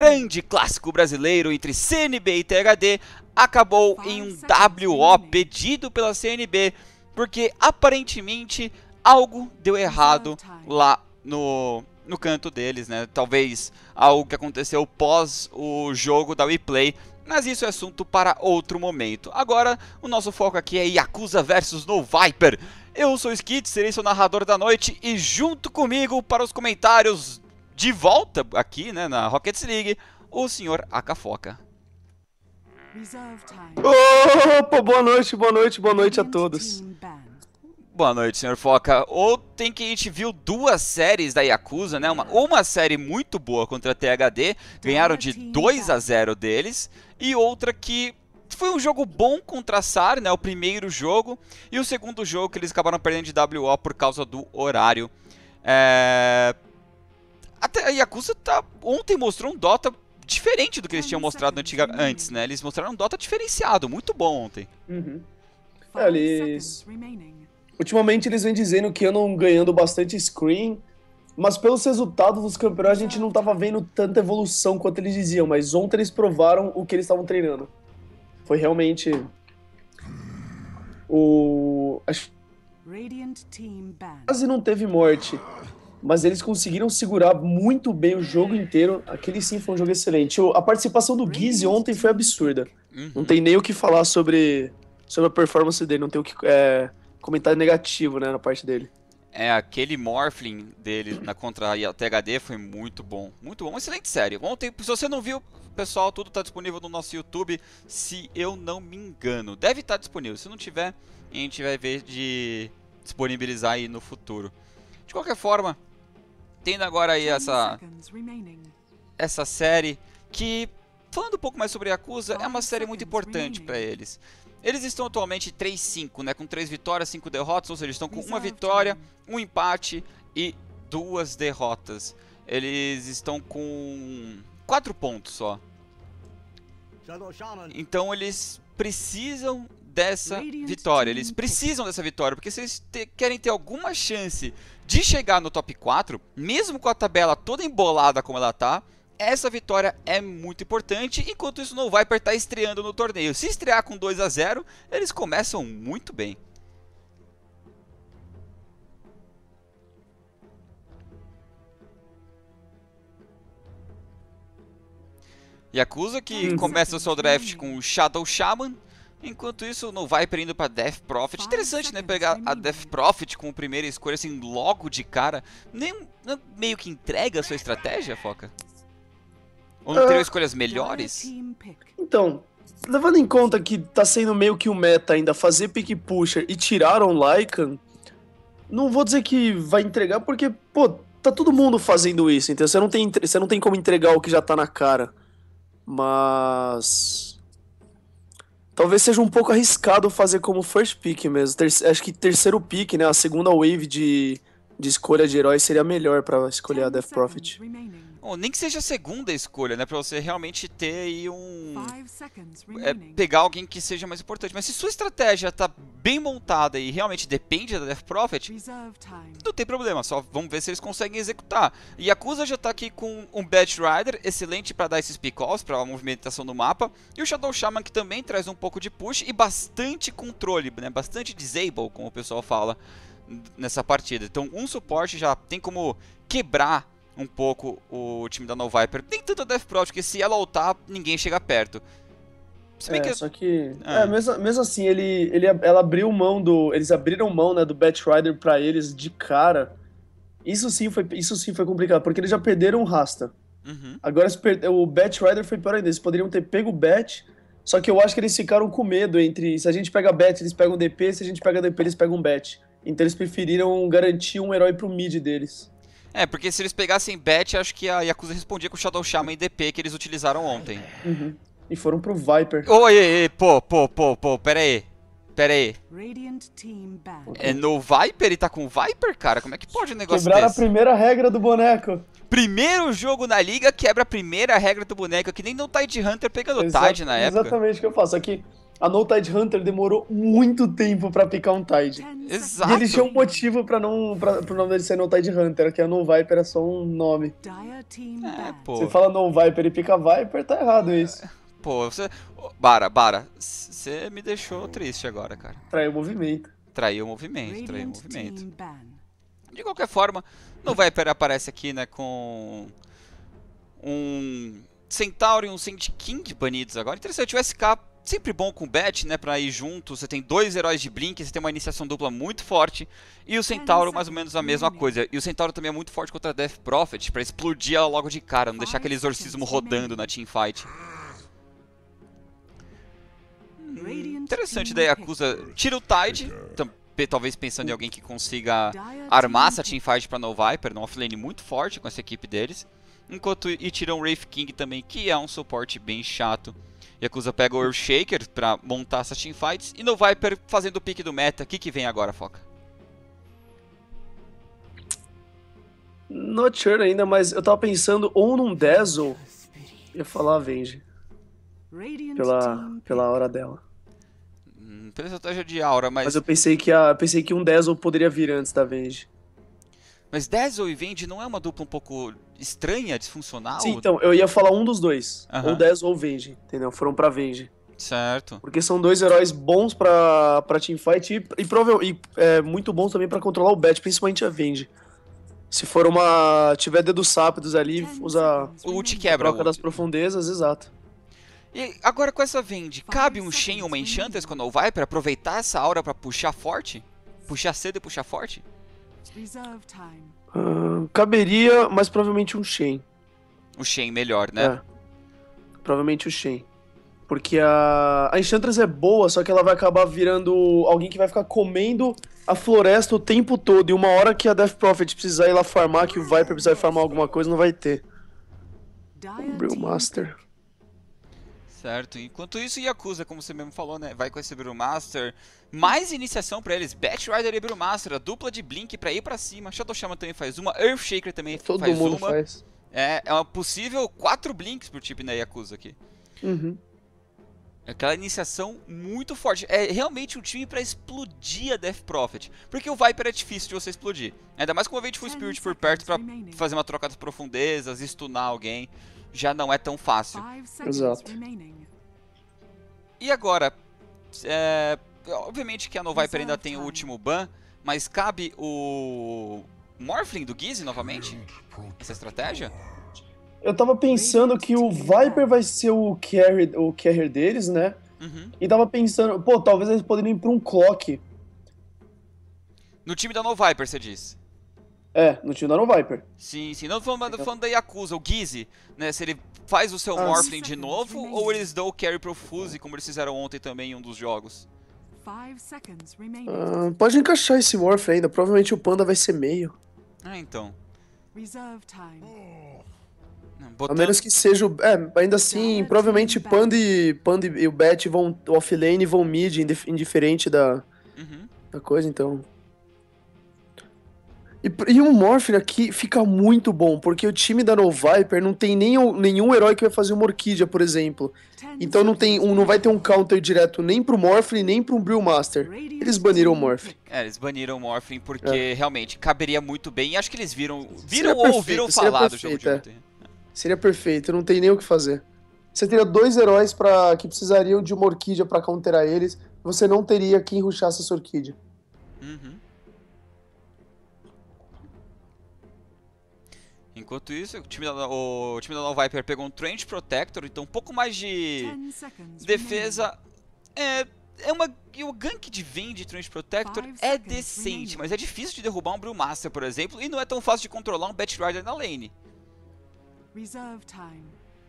grande clássico brasileiro entre CNB e THD acabou em um WO pedido pela CNB, porque aparentemente algo deu errado lá no, no canto deles, né? Talvez algo que aconteceu pós o jogo da WePlay, mas isso é assunto para outro momento. Agora, o nosso foco aqui é Yakuza versus No Viper. Eu sou o Skid, serei seu narrador da noite e junto comigo para os comentários de volta aqui, né, na Rocket League, o senhor Acafoca. Opa, boa noite, boa noite, boa noite a todos. Boa noite, senhor Foca. Ontem que a gente viu duas séries da Yakuza, né? Uma, uma série muito boa contra a THD, ganharam de 2 a 0 deles, e outra que foi um jogo bom contra a SAR, né? O primeiro jogo, e o segundo jogo que eles acabaram perdendo de WO por causa do horário. É... Até a Yakuza tá, ontem mostrou um Dota diferente do que eles ah, tinham mostrado antiga, antes, né? Eles mostraram um Dota diferenciado, muito bom ontem. Uhum. É, eles... Ultimamente eles vêm dizendo que andam ganhando bastante screen, mas pelos resultados dos campeonatos a gente não tava vendo tanta evolução quanto eles diziam, mas ontem eles provaram o que eles estavam treinando. Foi realmente o... Acho... Quase não teve morte mas eles conseguiram segurar muito bem o jogo inteiro. Aquele sim foi um jogo excelente. A participação do Guise ontem foi absurda. Uhum. Não tem nem o que falar sobre, sobre a performance dele, não tem o que é, negativo né, na parte dele. É, aquele Morphling dele na contra a THD foi muito bom. Muito bom, excelente série. Ontem, se você não viu, pessoal, tudo está disponível no nosso YouTube, se eu não me engano. Deve estar tá disponível. Se não tiver, a gente vai ver de disponibilizar aí no futuro. De qualquer forma, tendo agora aí essa essa série que falando um pouco mais sobre Yakuza, é uma série muito importante para eles. Eles estão atualmente 3-5, né, com 3 vitórias, 5 derrotas, ou seja, eles estão com uma vitória, um empate e duas derrotas. Eles estão com 4 pontos só. Então eles precisam dessa vitória. Eles precisam dessa vitória, porque se eles te querem ter alguma chance de chegar no top 4, mesmo com a tabela toda embolada como ela tá, essa vitória é muito importante, enquanto isso não vai apertar tá estreando no torneio. Se estrear com 2 a 0, eles começam muito bem. Yakuza que começa o seu draft com o Shadow Shaman, Enquanto isso, no Viper indo pra Death Profit, Interessante, né? Pegar a Death Profit como primeira escolha, assim, logo de cara. Nem, meio que entrega a sua estratégia, Foca? Ou não teriam ah. escolhas melhores? Então, levando em conta que tá sendo meio que o um meta ainda fazer pick pusher e um Lycan, não vou dizer que vai entregar, porque, pô, tá todo mundo fazendo isso, então você não tem, você não tem como entregar o que já tá na cara. Mas Talvez seja um pouco arriscado fazer como first pick mesmo. Terce, acho que terceiro pick, né? A segunda wave de, de escolha de herói seria melhor para escolher a Death Prophet. Remaining. Bom, nem que seja a segunda escolha, né? Pra você realmente ter aí um. É, pegar alguém que seja mais importante. Mas se sua estratégia tá bem montada e realmente depende da Death Prophet, não tem problema, só vamos ver se eles conseguem executar. E Yakuza já tá aqui com um Bad Rider, excelente para dar esses pick-offs, pra movimentação do mapa. E o Shadow Shaman que também traz um pouco de push e bastante controle, né? Bastante disable, como o pessoal fala nessa partida. Então um suporte já tem como quebrar um pouco o time da No Viper. Nem tanto a Death Prod, porque se ela ultar, ninguém chega perto. Se bem é, que... só que... Ah. É, mesmo, mesmo assim, ele, ele, ela abriu mão do... Eles abriram mão, né, do Bat Rider pra eles de cara. Isso sim foi, isso sim foi complicado, porque eles já perderam o Rasta. Uhum. Agora o Bat Rider foi pior ainda. Eles poderiam ter pego o Bat... Só que eu acho que eles ficaram com medo entre. Se a gente pega Bat eles pegam DP, se a gente pega DP, eles pegam Bat. Então eles preferiram garantir um herói pro mid deles. É, porque se eles pegassem Bet, acho que a Yakuza respondia com o Shadow Shaman DP que eles utilizaram ontem. Uhum. E foram pro Viper. Oi, ei, pô, pô, pô, pô, pera aí. Pera aí. É no Viper? Ele tá com Viper, cara? Como é que pode um negócio Quebraram desse? a primeira regra do boneco. Primeiro jogo na liga quebra a primeira regra do boneco, que nem no Tide Hunter pegando Exa Tide na época. Exatamente o que eu faço. Aqui, a No Tide Hunter demorou muito tempo para picar um Tide. Exato. E eles tinham um motivo para não pra, pro nome dele ser No Tide Hunter, que a é No Viper é só um nome. É, pô. Você fala No Viper e pica Viper, tá errado é. isso. Pô, você. Bara, Bara, você me deixou triste agora, cara. Traiu o movimento. Traiu o movimento, traiu o movimento. De qualquer forma, no Viper aparece aqui, né, com um Centauri e um Sand King banidos agora. Interessante, o SK sempre bom com o Bat, né? Pra ir junto. Você tem dois heróis de Blink, você tem uma iniciação dupla muito forte. E o Centauro, mais ou menos a mesma coisa. E o Centauro também é muito forte contra a Death Prophet, pra explodir ela logo de cara, não deixar aquele exorcismo rodando na teamfight. Hum, interessante daí, acusa. Tira o Tide, talvez pensando em alguém que consiga armar essa teamfight pra No Viper, uma offlane muito forte com essa equipe deles. Enquanto e tiram um Wraith King também, que é um suporte bem chato. Yakuza pega o Earthshaker pra montar essas teamfights. E no Viper fazendo o pique do meta. O que, que vem agora, Foca? Not sure ainda, mas eu tava pensando ou num Dazzle. Eu ia falar Venge. Pela, pela hora dela. pela hum, estratégia de aura, mas. Mas eu pensei que, a, pensei que um Dazzle poderia vir antes da Venge. Mas Dazzle e Vende não é uma dupla um pouco estranha, disfuncional? Sim, então, eu ia falar um dos dois. Uhum. Ou Dazzle ou Venge, entendeu? Foram pra Venge. Certo. Porque são dois heróis bons pra, pra teamfight e, e, e é, muito bons também para controlar o bet, principalmente a Venge. Se for uma. tiver dedos rápidos ali, é, usa. O ult quebra. Troca das profundezas, exato. E agora com essa Vende, cabe um Shen ou uma Enchantress quando vai para aproveitar essa aura para puxar forte? Puxar cedo e puxar forte? Uh, caberia, mas provavelmente um Shen. O Shen melhor, né? É. Provavelmente o Shen. Porque a, a Enchantress é boa, só que ela vai acabar virando alguém que vai ficar comendo a floresta o tempo todo. E uma hora que a Death Prophet precisar ir lá farmar, que o Viper precisar farmar alguma coisa, não vai ter. Brewmaster. Master. Certo. Enquanto isso, Yakuza, como você mesmo falou, né? Vai esse Brewmaster. Mais iniciação para eles. Bat Rider e Brewmaster. A dupla de Blink para ir para cima. Shadow Shaman também faz uma. Earthshaker também Todo faz mundo uma. Faz. É, é uma possível quatro Blinks pro time na né, Yakuza aqui. Uhum. Aquela iniciação muito forte. É realmente um time para explodir a Death Prophet. Porque o Viper é difícil de você explodir. Ainda mais com o Evade Full Spirit por perto para fazer uma troca das profundezas, stunar alguém já não é tão fácil. Exato. E agora, é, obviamente que a Noviper ainda tem o último ban, mas cabe o Morphling do Gizzy novamente? Essa estratégia? Eu tava pensando que o Viper vai ser o carry, o carrier deles, né? Uhum. E tava pensando, pô, talvez eles poderiam ir pra um clock. No time da No Viper, você diz? É, no Tio no Viper. Sim, sim. Não falando, então... falando da Yakuza, o Gizzy, né? Se ele faz o seu ah, Morphling de novo, ou eles dão o carry pro Fuse, como eles fizeram ontem também em um dos jogos. Ah, pode encaixar esse Morph ainda, provavelmente o Panda vai ser meio. Ah, então. Botando... A menos que seja o... É, ainda assim, provavelmente Panda e, Panda e o Bat vão offlane vão mid, indiferente da, uhum. da coisa, então... E, e o Morpher aqui fica muito bom, porque o time da No Viper não tem nem, nenhum herói que vai fazer uma Orquídea, por exemplo. Então não, tem um, não vai ter um counter direto nem pro Morpher nem pro Brewmaster. Eles baniram o Morpher. É, eles baniram o Morpher porque é. realmente caberia muito bem. E acho que eles viram, viram ou ouviram falar do jogo de ontem. É. Seria perfeito, não tem nem o que fazer. Você teria dois heróis para que precisariam de uma Orquídea para counterar eles. Você não teria quem ruxasse essa Orquídea. Uhum. Enquanto isso, o time da, o, o time da Nova Viper pegou um Trend Protector, então um pouco mais de defesa. É, é uma, o gank de Vayne de Trent Protector é decente, mas é difícil de derrubar um Brewmaster, por exemplo, e não é tão fácil de controlar um Batrider na lane.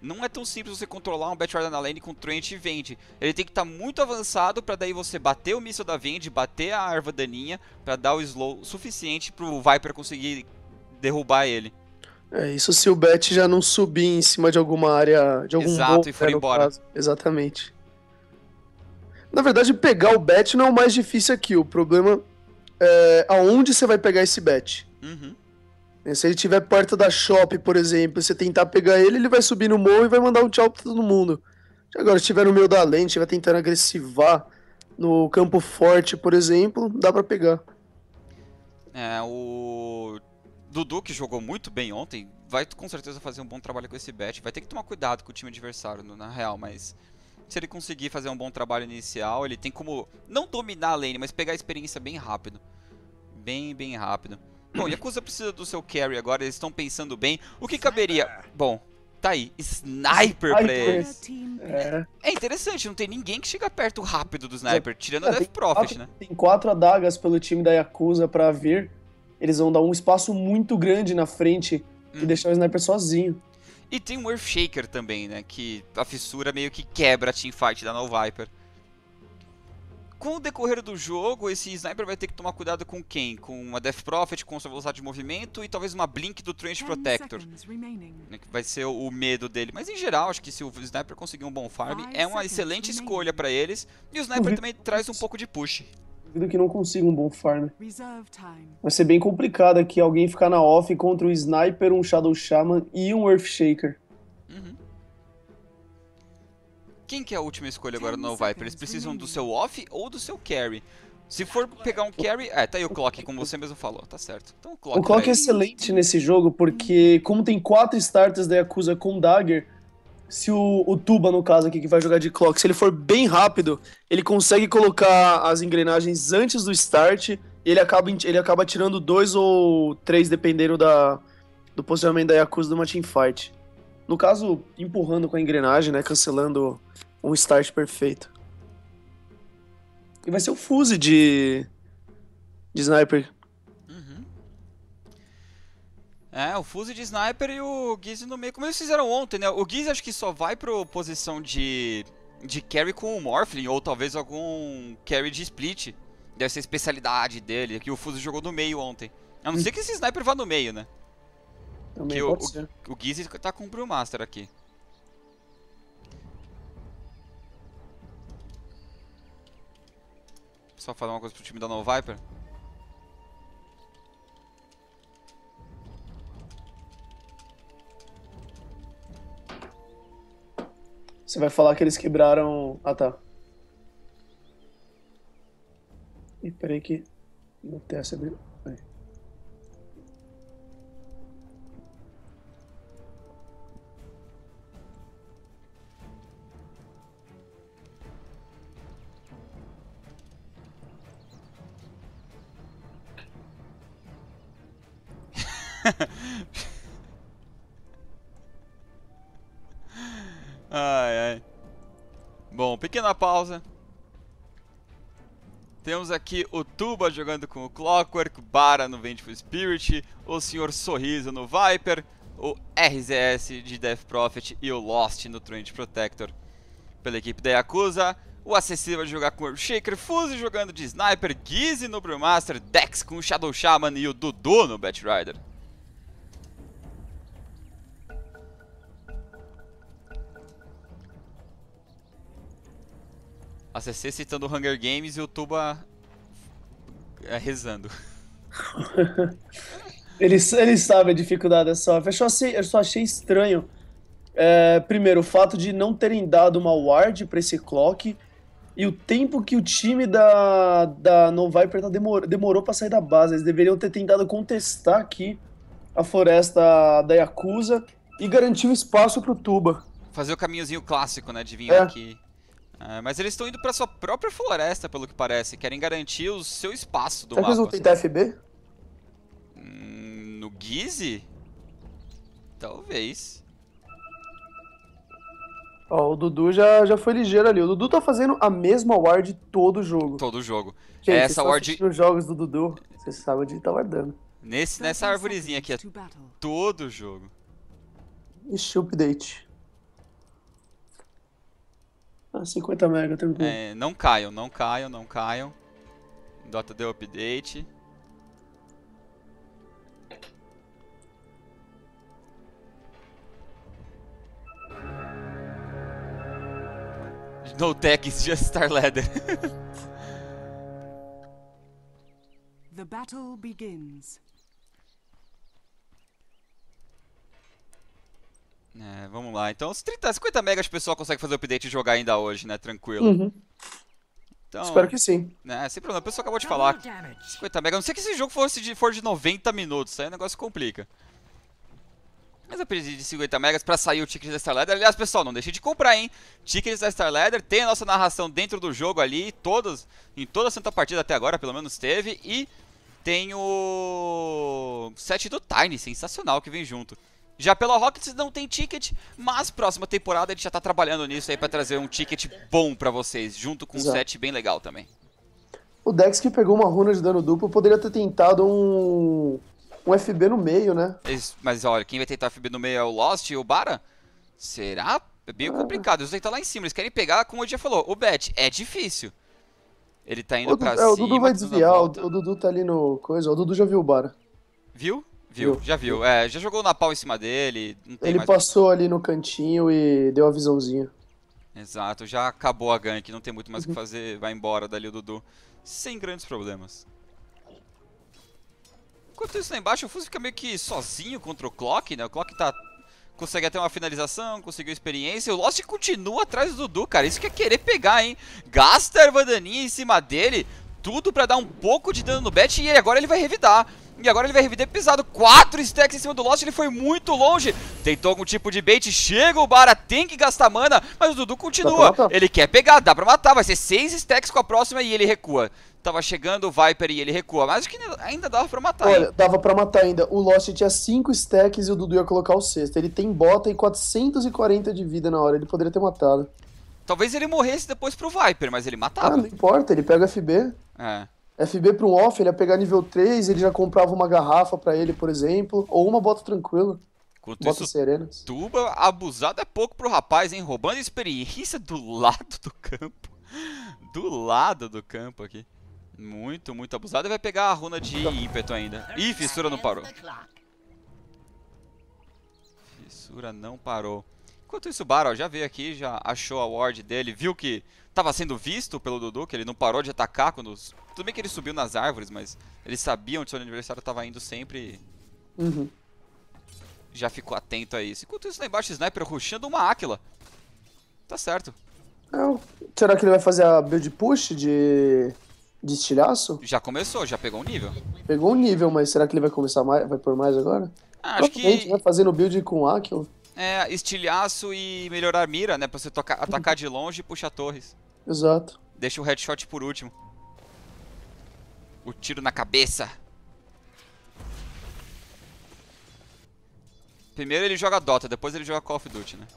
Não é tão simples você controlar um Batrider na lane com Trent e Vende. Ele tem que estar tá muito avançado para daí você bater o míssil da Vende, bater a Arva Daninha, para dar o slow suficiente para o Viper conseguir derrubar ele. É, isso se o Bet já não subir em cima de alguma área, de algum Exato, gol, e for né, embora. Caso. Exatamente. Na verdade, pegar o bet não é o mais difícil aqui. O problema é aonde você vai pegar esse bet. Uhum. Né, se ele tiver perto da shop, por exemplo, você tentar pegar ele, ele vai subir no morro e vai mandar um tchau pra todo mundo. Agora, se estiver no meio da lente, estiver tentando agressivar no campo forte, por exemplo, dá para pegar. É, o Dudu, que jogou muito bem ontem, vai com certeza fazer um bom trabalho com esse bet. Vai ter que tomar cuidado com o time adversário, na real, mas se ele conseguir fazer um bom trabalho inicial, ele tem como não dominar a lane, mas pegar a experiência bem rápido. Bem, bem rápido. Bom, Yakuza precisa do seu carry agora, eles estão pensando bem. O que caberia? Bom, tá aí, sniper pra eles. É. é. interessante, não tem ninguém que chega perto rápido do sniper, é. tirando a é, Death Prophet, né? Tem quatro adagas pelo time da Yakuza pra vir eles vão dar um espaço muito grande na frente hum. e deixar o sniper sozinho. E tem um Earthshaker também, né? Que a fissura meio que quebra a teamfight da No Viper. Com o decorrer do jogo, esse sniper vai ter que tomar cuidado com quem? Com uma Death Prophet, com sua velocidade de movimento e talvez uma Blink do Trench Protector. Né, vai ser o medo dele. Mas em geral, acho que se o sniper conseguir um bom farm, é uma excelente escolha para eles. E o sniper uhum. também traz um pouco de push. Duvido que não consiga um bom farm. Vai ser bem complicado aqui alguém ficar na off contra um Sniper, um Shadow Shaman e um Earthshaker. Uhum. Quem que é a última escolha agora no Viper? Eles precisam do seu off ou do seu carry? Se for pegar um carry... É, tá aí o Clock, como você mesmo falou, tá certo. Então, o Clock, o clock é excelente nesse jogo, porque uhum. como tem quatro starters da Yakuza com Dagger, se o, o, Tuba, no caso aqui, que vai jogar de clock, se ele for bem rápido, ele consegue colocar as engrenagens antes do start e ele acaba, ele acaba tirando dois ou três, dependendo da, do posicionamento da Yakuza numa teamfight. No caso, empurrando com a engrenagem, né? Cancelando um start perfeito. E vai ser o Fuse de, de Sniper é, o Fuse de Sniper e o Giz no meio. Como eles fizeram ontem, né? O Giz acho que só vai pra posição de, de carry com o Morphling, ou talvez algum carry de split. Deve ser a especialidade dele, que o Fuse jogou no meio ontem. A não ser que esse Sniper vá no meio, né? Também então, que o, o, o Giz tá com o Brewmaster aqui. Só falar uma coisa pro time da No Viper. Você vai falar que eles quebraram. Ah, tá. E peraí que. Não tem essa. pausa. Temos aqui o Tuba jogando com o Clockwork, Bara no Vengeful Spirit, o Senhor Sorriso no Viper, o RZS de Death Prophet e o Lost no Trend Protector. Pela equipe da Yakuza, o acessiva vai jogar com o Shaker, Fuse jogando de Sniper, Gizzy no Brewmaster, Dex com o Shadow Shaman e o Dudu no Bat Rider. Acessei citando Hunger Games e o Tuba é, rezando. ele, ele sabe a dificuldade dessa é software. Eu só achei, eu só achei estranho. É, primeiro, o fato de não terem dado uma ward para esse clock e o tempo que o time da, da No Viper tá demor, demorou para sair da base. Eles deveriam ter tentado contestar aqui a floresta da Yakuza e garantir o espaço pro Tuba. Fazer o caminhozinho clássico, né? De vir é. aqui. É, mas eles estão indo pra sua própria floresta, pelo que parece. Querem garantir o seu espaço do Será mapa. Será que eles não têm TFB? Hum, no Gizzy? Talvez. Ó, o Dudu já, já foi ligeiro ali. O Dudu tá fazendo a mesma ward todo jogo. Todo jogo. Gente, essa ward... os jogos do Dudu, você sabe onde ele tá guardando. Nesse, nessa arvorezinha aqui, é todo jogo. Ixi, update. Ah, 50 mega, tranquilo. É, não caiam, não caiam, não caiam. Dota deu update. No tech, is just Star Ladder. The battle begins. É, vamos lá. Então, 30, 50 megas o pessoal consegue fazer o update e jogar ainda hoje, né? Tranquilo. Uhum. Então, Espero que sim. Né, sem problema, o pessoal acabou de falar. 50 megas a não sei que esse jogo fosse de, for de 90 minutos, aí o é negócio complica. Mas eu pedi de 50 megas pra sair o Ticket da Ladder Aliás, pessoal, não deixe de comprar, hein? Tickets da Star Ladder tem a nossa narração dentro do jogo ali, todas, em toda a santa partida até agora, pelo menos teve. E tem o set do Tiny, sensacional, que vem junto. Já pela Rockets não tem ticket, mas próxima temporada a gente já tá trabalhando nisso aí para trazer um ticket bom para vocês, junto com Exato. um set bem legal também. O Dex que pegou uma runa de dano duplo poderia ter tentado um um FB no meio, né? Mas olha, quem vai tentar FB no meio é o Lost e o Bara? Será? É meio é. complicado. Eles estão lá em cima, eles querem pegar, como o Dia falou, o Bet. É difícil. Ele tá indo o pra cima. É, o Dudu vai desviar, o, o, Dudu tá ali no coisa. O Dudu já viu o Bara. Viu? Viu, viu, já viu. É, já jogou na pau em cima dele. ele passou ali no cantinho e deu a visãozinha. Exato, já acabou a gank, não tem muito mais o uhum. que fazer, vai embora dali o Dudu. Sem grandes problemas. Enquanto isso lá embaixo, o Fuse fica meio que sozinho contra o Clock, né? O Clock tá... consegue até uma finalização, conseguiu experiência. O Lost continua atrás do Dudu, cara. Isso que é querer pegar, hein? Gasta a erva daninha em cima dele, tudo pra dar um pouco de dano no bet e agora ele vai revidar. E agora ele vai reviver pisado. Quatro stacks em cima do Lost. Ele foi muito longe. Tentou algum tipo de bait. Chega o Bara. Tem que gastar mana. Mas o Dudu continua. Ele quer pegar. Dá pra matar. Vai ser seis stacks com a próxima e ele recua. Tava chegando o Viper e ele recua. Mas acho que ainda dava pra matar. Olha, dava pra matar ainda. O Lost tinha cinco stacks e o Dudu ia colocar o sexto. Ele tem bota e 440 de vida na hora. Ele poderia ter matado. Talvez ele morresse depois pro Viper, mas ele matava. Ah, não importa. Ele pega FB. É. FB para um off, ele ia pegar nível 3, ele já comprava uma garrafa para ele, por exemplo, ou uma bota tranquila. bota isso, serenas. Tuba abusado é pouco pro rapaz, hein? Roubando experiência do lado do campo. Do lado do campo aqui. Muito, muito abusado. E vai pegar a runa de ímpeto ainda. Ih, fissura não parou. Fissura não parou. Enquanto isso, o Baral já veio aqui, já achou a ward dele, viu que estava sendo visto pelo Dudu, que ele não parou de atacar quando... Tudo bem que ele subiu nas árvores, mas eles sabiam onde seu aniversário estava indo sempre. Uhum. Já ficou atento a isso. Enquanto isso, lá embaixo, Sniper rushando uma Aquila Tá certo. Não. É será que ele vai fazer a build push de... De estilhaço? Já começou, já pegou um nível. Pegou um nível, mas será que ele vai começar mais, vai por mais agora? Ah, acho que... Né, fazendo build com Aquila É, estilhaço e melhorar mira, né? Pra você tocar, atacar de longe e puxar torres. Exato. Deixa o headshot por último. O tiro na cabeça. Primeiro ele joga Dota, depois ele joga Call of Duty, né?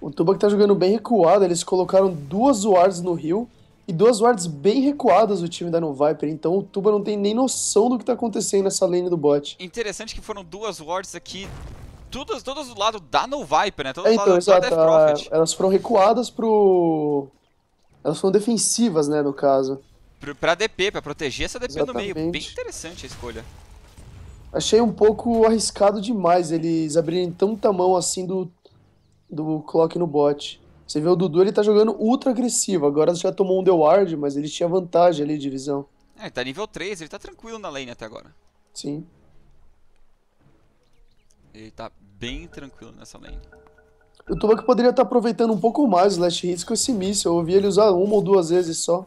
O Tuba que tá jogando bem recuado, eles colocaram duas wards no rio e duas wards bem recuadas o time da No Viper, então o Tuba não tem nem noção do que tá acontecendo nessa lane do bot. Interessante que foram duas wards aqui todas, todas do lado da No Viper, né? Todas é, então, do lado é exato, da Death é, Elas foram recuadas pro. Elas foram defensivas, né, no caso. Pra, pra DP, pra proteger essa DP Exatamente. no meio. Bem interessante a escolha. Achei um pouco arriscado demais eles abrirem tanta mão assim do, do clock no bot. Você vê o Dudu, ele tá jogando ultra agressivo. Agora já tomou um The Ward, mas ele tinha vantagem ali de visão. É, ele tá nível 3, ele tá tranquilo na lane até agora. Sim. Ele tá bem tranquilo nessa lane. O que poderia estar aproveitando um pouco mais os last hits com esse míssil. Eu ouvi ele usar uma ou duas vezes só.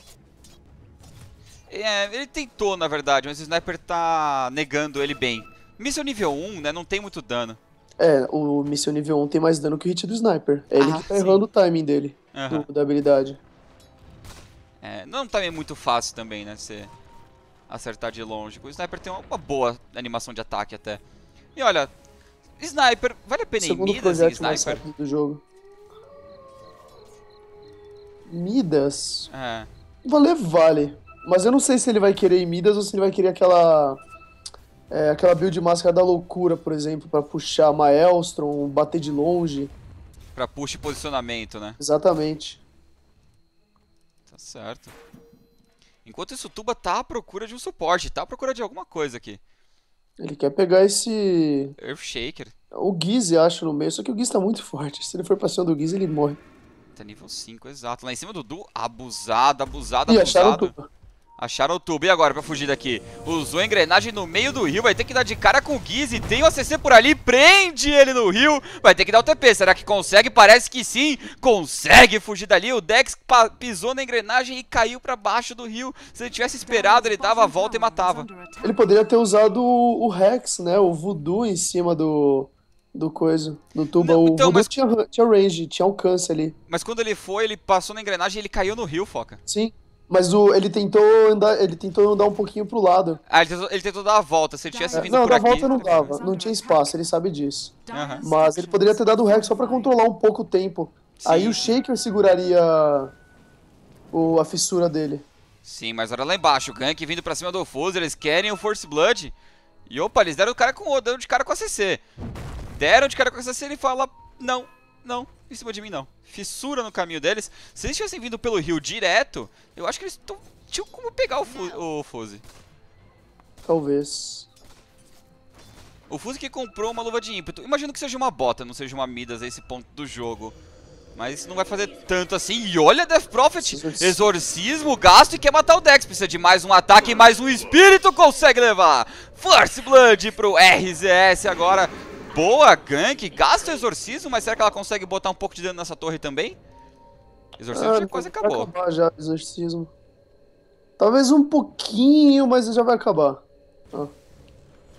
É, ele tentou, na verdade, mas o Sniper tá negando ele bem. Míssil nível 1, né, não tem muito dano. É, o míssil nível 1 tem mais dano que o hit do Sniper. É ah, ele que tá sim. errando o timing dele, uhum. do, da habilidade. É, não é um timing muito fácil também, né, você acertar de longe. O Sniper tem uma boa animação de ataque até. E olha, Sniper, vale a pena ir Midas em Sniper? do jogo. Midas? É. vale. Mas eu não sei se ele vai querer em Midas ou se ele vai querer aquela... É, aquela build máscara da loucura, por exemplo, para puxar Maelstrom, bater de longe. Pra push e posicionamento, né? Exatamente. Tá certo. Enquanto isso, Tuba tá à procura de um suporte, tá à procura de alguma coisa aqui. Ele quer pegar esse. Earthshaker. O Giz, acho, no meio. Só que o Giz tá muito forte. Se ele for pra cima do Giz, ele morre. Tá nível 5, exato. Lá em cima do Du, abusado, abusado, e Acharam tudo. Acharam o tubo. E agora pra fugir daqui? Usou a engrenagem no meio do rio. Vai ter que dar de cara com o e Tem o ACC por ali. Prende ele no rio. Vai ter que dar o TP. Será que consegue? Parece que sim. Consegue fugir dali. O Dex pisou na engrenagem e caiu pra baixo do rio. Se ele tivesse esperado, ele dava a volta e matava. Ele poderia ter usado o Rex, né? O Voodoo em cima do do coisa, do tubo. Não, então, o mas... tinha, tinha range, tinha alcance ali. Mas quando ele foi, ele passou na engrenagem e ele caiu no rio, Foca. Sim. Mas o, ele tentou andar, ele tentou andar um pouquinho pro lado. Ah, ele tentou, ele tentou dar a volta, se ele tivesse vindo não, por aqui... Não, da volta não dava, não tinha espaço, ele sabe disso. Mas ele poderia ter dado o hack só para controlar um pouco o tempo. Sim. Aí o Shaker seguraria o, a fissura dele. Sim, mas olha lá embaixo, o Gank vindo pra cima do Fuzz, eles querem o Force Blood. E opa, eles deram o cara com o dano de cara com a CC. Deram de cara com a CC, ele fala, não, não, em cima de mim não. Fissura no caminho deles. Se eles tivessem vindo pelo rio direto, eu acho que eles tinham como pegar o, fu o Fuse. Talvez. O Fuse que comprou uma luva de ímpeto. Imagino que seja uma bota, não seja uma Midas a esse ponto do jogo. Mas não vai fazer tanto assim. E olha Death Prophet. É exorcismo, gasto e quer matar o Dex. Precisa de mais um ataque e mais um espírito consegue levar. Force Blood pro RZS agora. Boa, gank. Gasta o exorcismo, mas será que ela consegue botar um pouco de dano nessa torre também? Exorcismo ah, já é quase acabou. acabar já, exorcismo. Talvez um pouquinho, mas já vai acabar. Ah.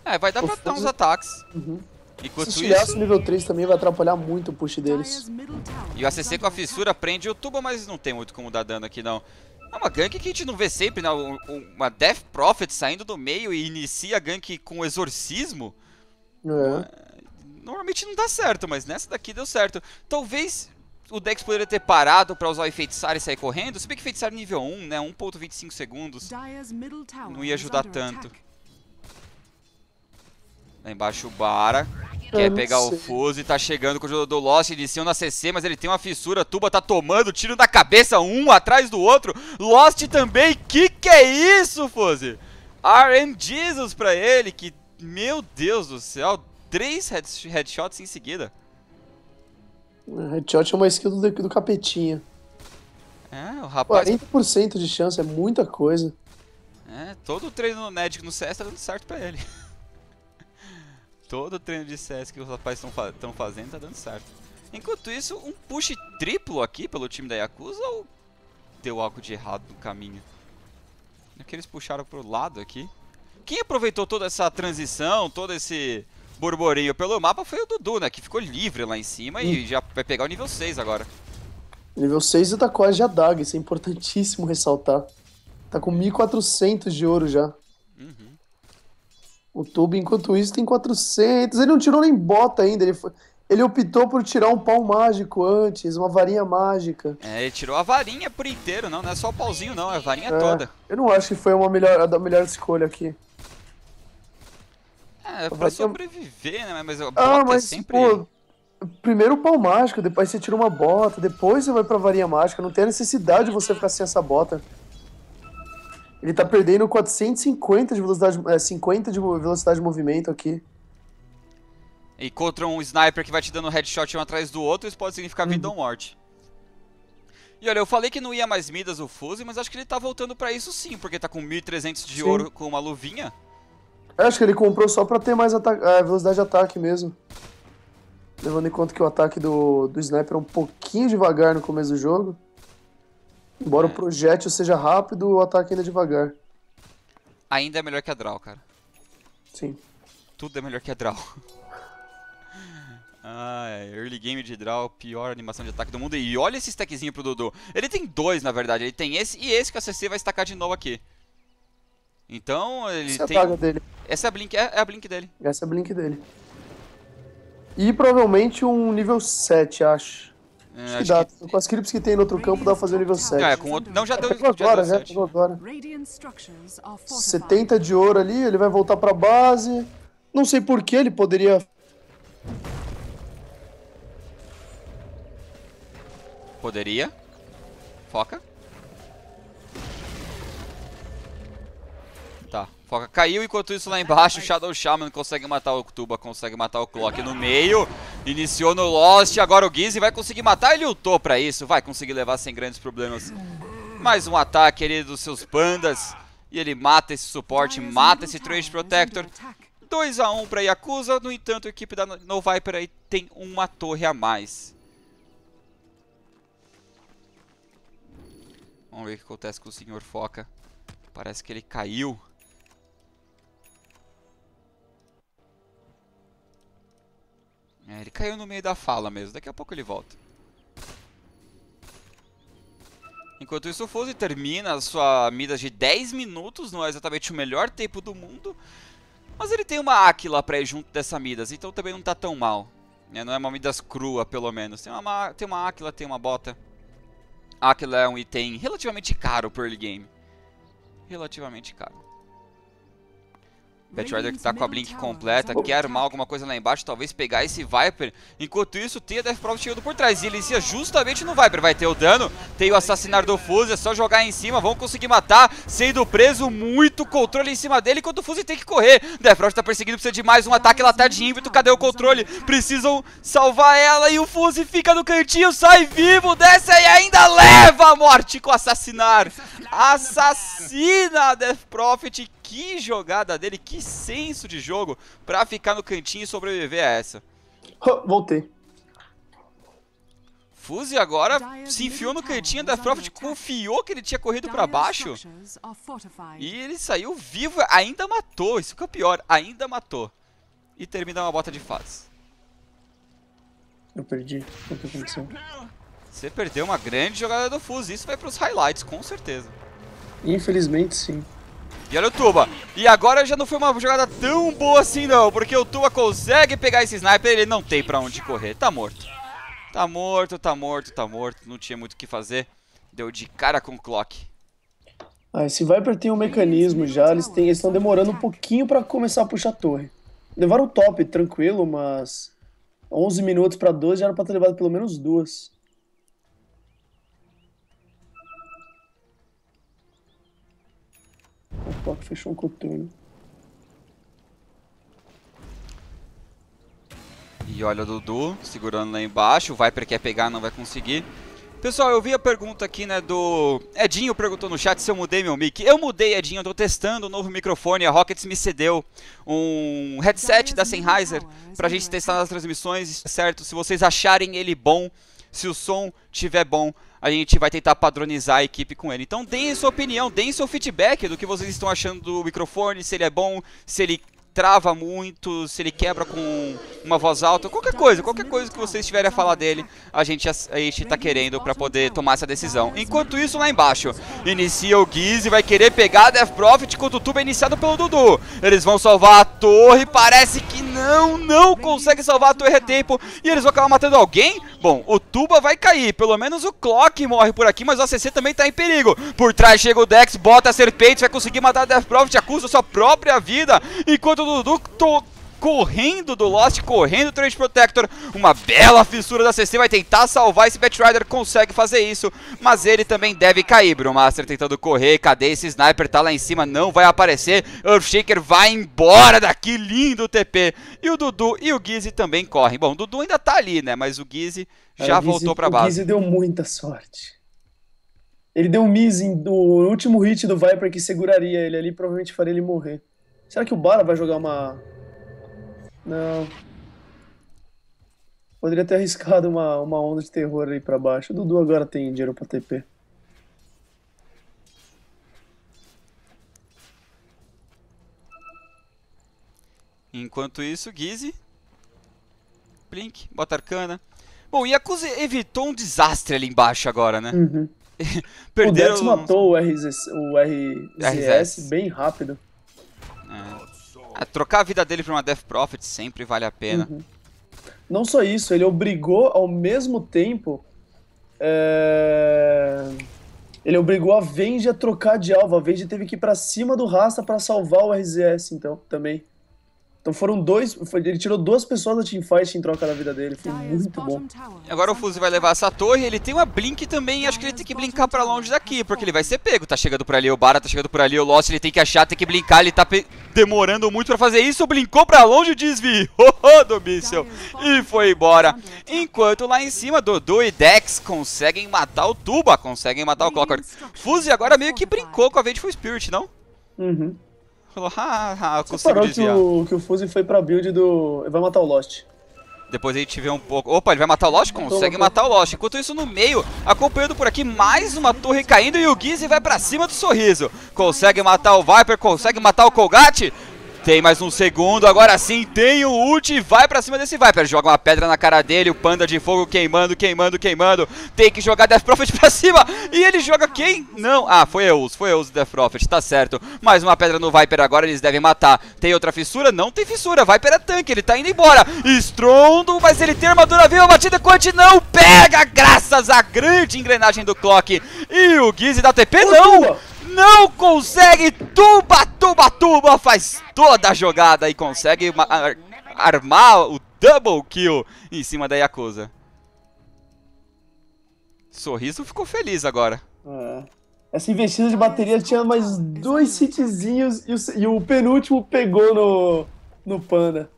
É, vai dar pra dar uns ataques. Uhum. Enquanto Se tirasse isso... nível 3 também vai atrapalhar muito o push deles. E o ACC com a fissura prende o tubo, mas não tem muito como dar dano aqui não. É uma gank que a gente não vê sempre, né? Uma Death Prophet saindo do meio e inicia a gank com exorcismo. É. é normalmente não dá certo, mas nessa daqui deu certo. Talvez o Dex poderia ter parado para usar o Feitiçar e sair correndo. Se bem que Feitiçar nível 1, né? 1.25 segundos. Não ia ajudar tanto. Lá embaixo o Bara. Quer pegar o Fuzi, tá chegando com o jogador do Lost, iniciando na CC, mas ele tem uma fissura, Tuba tá tomando tiro da cabeça, um atrás do outro, Lost também, que que é isso, Fuzi? Jesus pra ele, que, meu Deus do céu, três headshots em seguida. É, headshot é uma skill do, do capetinha. É, o rapaz... 40% de chance, é muita coisa. É, todo o treino no Magic no CS tá dando certo pra ele. todo o treino de CS que os rapazes estão fazendo tá dando certo. Enquanto isso, um push triplo aqui pelo time da Yakuza ou deu algo de errado no caminho? É que eles puxaram pro lado aqui. Quem aproveitou toda essa transição, todo esse burburinho pelo mapa foi o Dudu, né? Que ficou livre lá em cima e hum. já vai pegar o nível 6 agora. Nível 6 e tá quase a daga, isso é importantíssimo ressaltar. Tá com 1.400 de ouro já. Uhum. O Tube, enquanto isso, tem 400. Ele não tirou nem bota ainda, ele foi... Ele optou por tirar um pau mágico antes, uma varinha mágica. É, ele tirou a varinha por inteiro, não, não é só o pauzinho não, é a varinha é, toda. Eu não acho que foi uma melhor, a melhor escolha aqui. É, pra sobreviver, né? Mas a ah, bota ah, mas, é sempre... Pô, primeiro o pau mágico, depois você tira uma bota, depois você vai pra varinha mágica. Não tem a necessidade de você ficar sem essa bota. Ele tá perdendo 450 de velocidade, é, 50 de velocidade de movimento aqui. E contra um sniper que vai te dando headshot um atrás do outro, isso pode significar uhum. vida ou morte. E olha, eu falei que não ia mais Midas o Fuse, mas acho que ele tá voltando para isso sim, porque tá com 1300 de sim. ouro com uma luvinha. Eu acho que ele comprou só pra ter mais velocidade de ataque mesmo. Levando em conta que o ataque do, do Sniper é um pouquinho devagar no começo do jogo. Embora o é. projétil seja rápido, o ataque ainda é devagar. Ainda é melhor que a Draw, cara. Sim. Tudo é melhor que a Draw. Ah, early game de draw, pior animação de ataque do mundo. E olha esse stackzinho pro Dudu. Ele tem dois, na verdade. Ele tem esse e esse que a CC vai estacar de novo aqui. Então ele Essa tem. É a dele. Essa é a blink, é, é a blink dele. Essa é a blink dele. E provavelmente um nível 7, acho. É, acho que acho dá. Que... Com as clips que tem no outro campo, dá pra fazer o nível 7. Ah, é, com outro... Não, já deu, já agora, deu 7. Já, agora. 70 de ouro ali, ele vai voltar pra base. Não sei por que ele poderia... Poderia. Foca. Foca caiu, enquanto isso lá embaixo, o Shadow Shaman consegue matar o Tuba, consegue matar o Clock no meio. Iniciou no Lost, agora o Gizzy vai conseguir matar, ele ultou pra isso, vai conseguir levar sem grandes problemas. Mais um ataque ali dos seus pandas, e ele mata esse suporte, mata esse Trade Protector. 2x1 pra Yakuza, no entanto a equipe da No Viper aí tem uma torre a mais. Vamos ver o que acontece com o Senhor Foca. Parece que ele caiu. É, ele caiu no meio da fala mesmo. Daqui a pouco ele volta. Enquanto isso, o Fuse termina a sua mida de 10 minutos. Não é exatamente o melhor tempo do mundo. Mas ele tem uma Aquila pra ir junto dessa Midas. Então também não tá tão mal. Né? Não é uma Midas crua, pelo menos. Tem uma, tem uma Aquila, tem uma bota. Aquila é um item relativamente caro pro early game. Relativamente caro. Batrider que tá com a Blink completa, quer armar alguma coisa lá embaixo, talvez pegar esse Viper. Enquanto isso, tem a Death Prophet chegando por trás e ele inicia justamente no Viper. Vai ter o dano, tem o assassinar do Fuse, é só jogar em cima, vão conseguir matar, sendo preso, muito controle em cima dele, enquanto o Fuse tem que correr. Death Prophet tá perseguindo, precisa de mais um ataque, ela tá de ímpeto, cadê o controle? Precisam salvar ela e o Fuse fica no cantinho, sai vivo, desce e ainda leva a morte com o assassinar. Assassina a Death Prophet, que jogada dele, que senso de jogo para ficar no cantinho e sobreviver a essa. voltei. Fuse agora se enfiou no cantinho da Croft, confiou que ele tinha corrido para baixo. E ele saiu vivo, ainda matou, isso que é o pior, ainda matou. E termina uma bota de fases. Eu perdi, o que aconteceu? Você perdeu uma grande jogada do Fuse, isso vai para os highlights, com certeza. Infelizmente sim. E olha o Tuba. E agora já não foi uma jogada tão boa assim não, porque o Tuba consegue pegar esse sniper, ele não tem pra onde correr. Tá morto. Tá morto, tá morto, tá morto. Não tinha muito o que fazer. Deu de cara com o Clock. Ah, esse Viper tem um mecanismo já, eles estão demorando um pouquinho pra começar a puxar a torre. Levaram o top, tranquilo, mas... 11 minutos pra 12 já era pra ter levado pelo menos duas. O foco fechou um container. E olha o Dudu segurando lá embaixo. O Viper quer pegar, não vai conseguir. Pessoal, eu vi a pergunta aqui, né, do... Edinho perguntou no chat se eu mudei meu mic. Eu mudei, Edinho, eu tô testando o um novo microfone. A Rockets me cedeu um headset da Sennheiser pra gente testar nas transmissões, certo? Se vocês acharem ele bom, se o som tiver bom, a gente vai tentar padronizar a equipe com ele. Então deem sua opinião, deem seu feedback do que vocês estão achando do microfone, se ele é bom, se ele trava muito, se ele quebra com uma voz alta, qualquer coisa, qualquer coisa que vocês tiverem a falar dele, a gente a gente tá querendo para poder tomar essa decisão. Enquanto isso, lá embaixo, inicia o Giz e vai querer pegar a Death Prophet com o Tutuba iniciado pelo Dudu. Eles vão salvar a torre, parece que não, não consegue salvar a torre a tempo e eles vão acabar matando alguém? Bom, o Tuba vai cair, pelo menos o Clock morre por aqui, mas o ACC também tá em perigo. Por trás chega o Dex, bota a Serpente, vai conseguir matar a Death Prophet, acusa sua própria vida, enquanto do Dudu correndo do Lost, correndo do Trade Protector. Uma bela fissura da CC, vai tentar salvar esse Batrider, consegue fazer isso, mas ele também deve cair. Master tentando correr, cadê esse Sniper? Tá lá em cima, não vai aparecer. Earthshaker vai embora daqui, lindo TP. E o Dudu e o Gizzy também correm. Bom, o Dudu ainda tá ali, né, mas o Gizzy é, já é, voltou pra base. O Gizzy deu muita sorte. Ele deu um miss do último hit do Viper que seguraria ele ali, provavelmente faria ele morrer. Será que o Bara vai jogar uma. Não. Poderia ter arriscado uma, uma onda de terror aí pra baixo. O Dudu agora tem dinheiro pra TP. Enquanto isso, Gizzy. Blink, bota arcana. Bom, Yakuza evitou um desastre ali embaixo agora, né? Uhum. Perderam... O Dex matou o, RZ, o RZS, RZS bem rápido. É. É, trocar a vida dele por uma Death Prophet sempre vale a pena. Uhum. Não só isso, ele obrigou ao mesmo tempo. É... Ele obrigou a Venge a trocar de alvo. A Venge teve que ir pra cima do Rasta para salvar o RZS, então, também. Então foram dois. Ele tirou duas pessoas da teamfight em troca da vida dele. Foi muito bom. Agora o Fuse vai levar essa torre. Ele tem uma blink também. Acho que ele tem que blinkar pra longe daqui, porque ele vai ser pego. Tá chegando por ali o Bara, tá chegando por ali o Lost. Ele tem que achar, tem que blinkar. Ele tá demorando muito pra fazer isso. Blinkou pra longe e desviou do míssel. E foi embora. Enquanto lá em cima, Dodô e Dex conseguem matar o Tuba, conseguem matar o Clockwork. Fuse agora meio que brincou com a Vengeful Spirit, não? Uhum falou, haha, consigo Você desviar. Que o, que o Fuse foi pra build do. vai matar o Lost. Depois a gente vê um pouco. Opa, ele vai matar o Lost? Consegue matar o Lost. Enquanto isso, no meio, acompanhando por aqui, mais uma torre caindo e o Gizzy vai pra cima do sorriso. Consegue matar o Viper, consegue matar o Colgate. Tem mais um segundo, agora sim tem o ult, vai pra cima desse Viper, joga uma pedra na cara dele, o Panda de Fogo queimando, queimando, queimando, tem que jogar Death Prophet pra cima, e ele joga quem? Não, ah, foi Eus, foi Eus Death Prophet, tá certo, mais uma pedra no Viper agora, eles devem matar, tem outra fissura? Não tem fissura, Viper é tanque, ele tá indo embora, Estrondo, mas ele tem armadura viva, batida quante não pega, graças à grande engrenagem do Clock, e o Gizzy dá TP não! não consegue, tuba, tuba, tuba, faz toda a jogada e consegue ar armar o double kill em cima da Yakuza. Sorriso ficou feliz agora. É. Essa investida de bateria tinha mais dois hitzinhos e o, e o penúltimo pegou no, no Panda.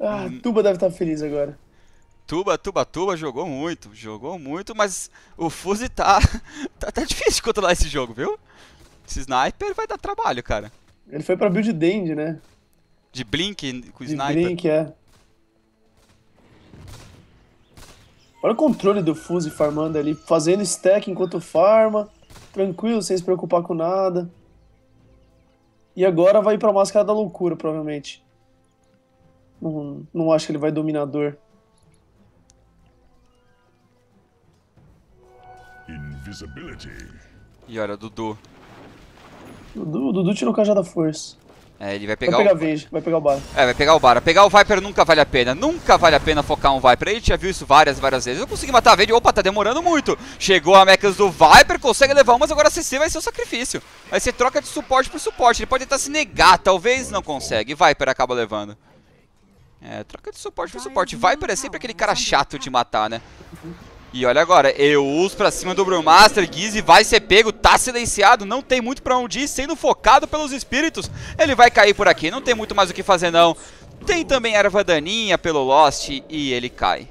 Ah, hum. Tuba deve estar tá feliz agora. Tuba, Tuba, Tuba jogou muito, jogou muito, mas o Fuse tá, tá, tá difícil de controlar esse jogo, viu? Esse sniper vai dar trabalho, cara. Ele foi pra build Dend, né? De Blink com de sniper? De Blink, é. Olha o controle do Fuse farmando ali, fazendo stack enquanto farma, tranquilo, sem se preocupar com nada. E agora vai pra Máscara da Loucura, provavelmente. Não, não acho que ele vai dominador. Invisibility. E olha, Dudu, Dudu, Dudu tirou o cajado da força. É, ele vai pegar, vai pegar o... Veja, vai pegar o Bara. É, vai pegar o Bara. Pegar o Viper nunca vale a pena. Nunca vale a pena focar um Viper. A gente já viu isso várias, várias vezes. Eu consegui matar a Vade. Opa, tá demorando muito. Chegou a mechas do Viper, consegue levar mas agora a CC vai ser o sacrifício. Vai ser troca de suporte por suporte. Ele pode tentar se negar, talvez não consegue. Viper acaba levando. É, troca de suporte por suporte. Viper é sempre aquele cara chato de matar, né? E olha agora, Eus pra cima do Brewmaster, Gizzy vai ser pego, tá silenciado, não tem muito pra onde ir, sendo focado pelos espíritos. Ele vai cair por aqui, não tem muito mais o que fazer não. Tem também erva daninha pelo Lost e ele cai.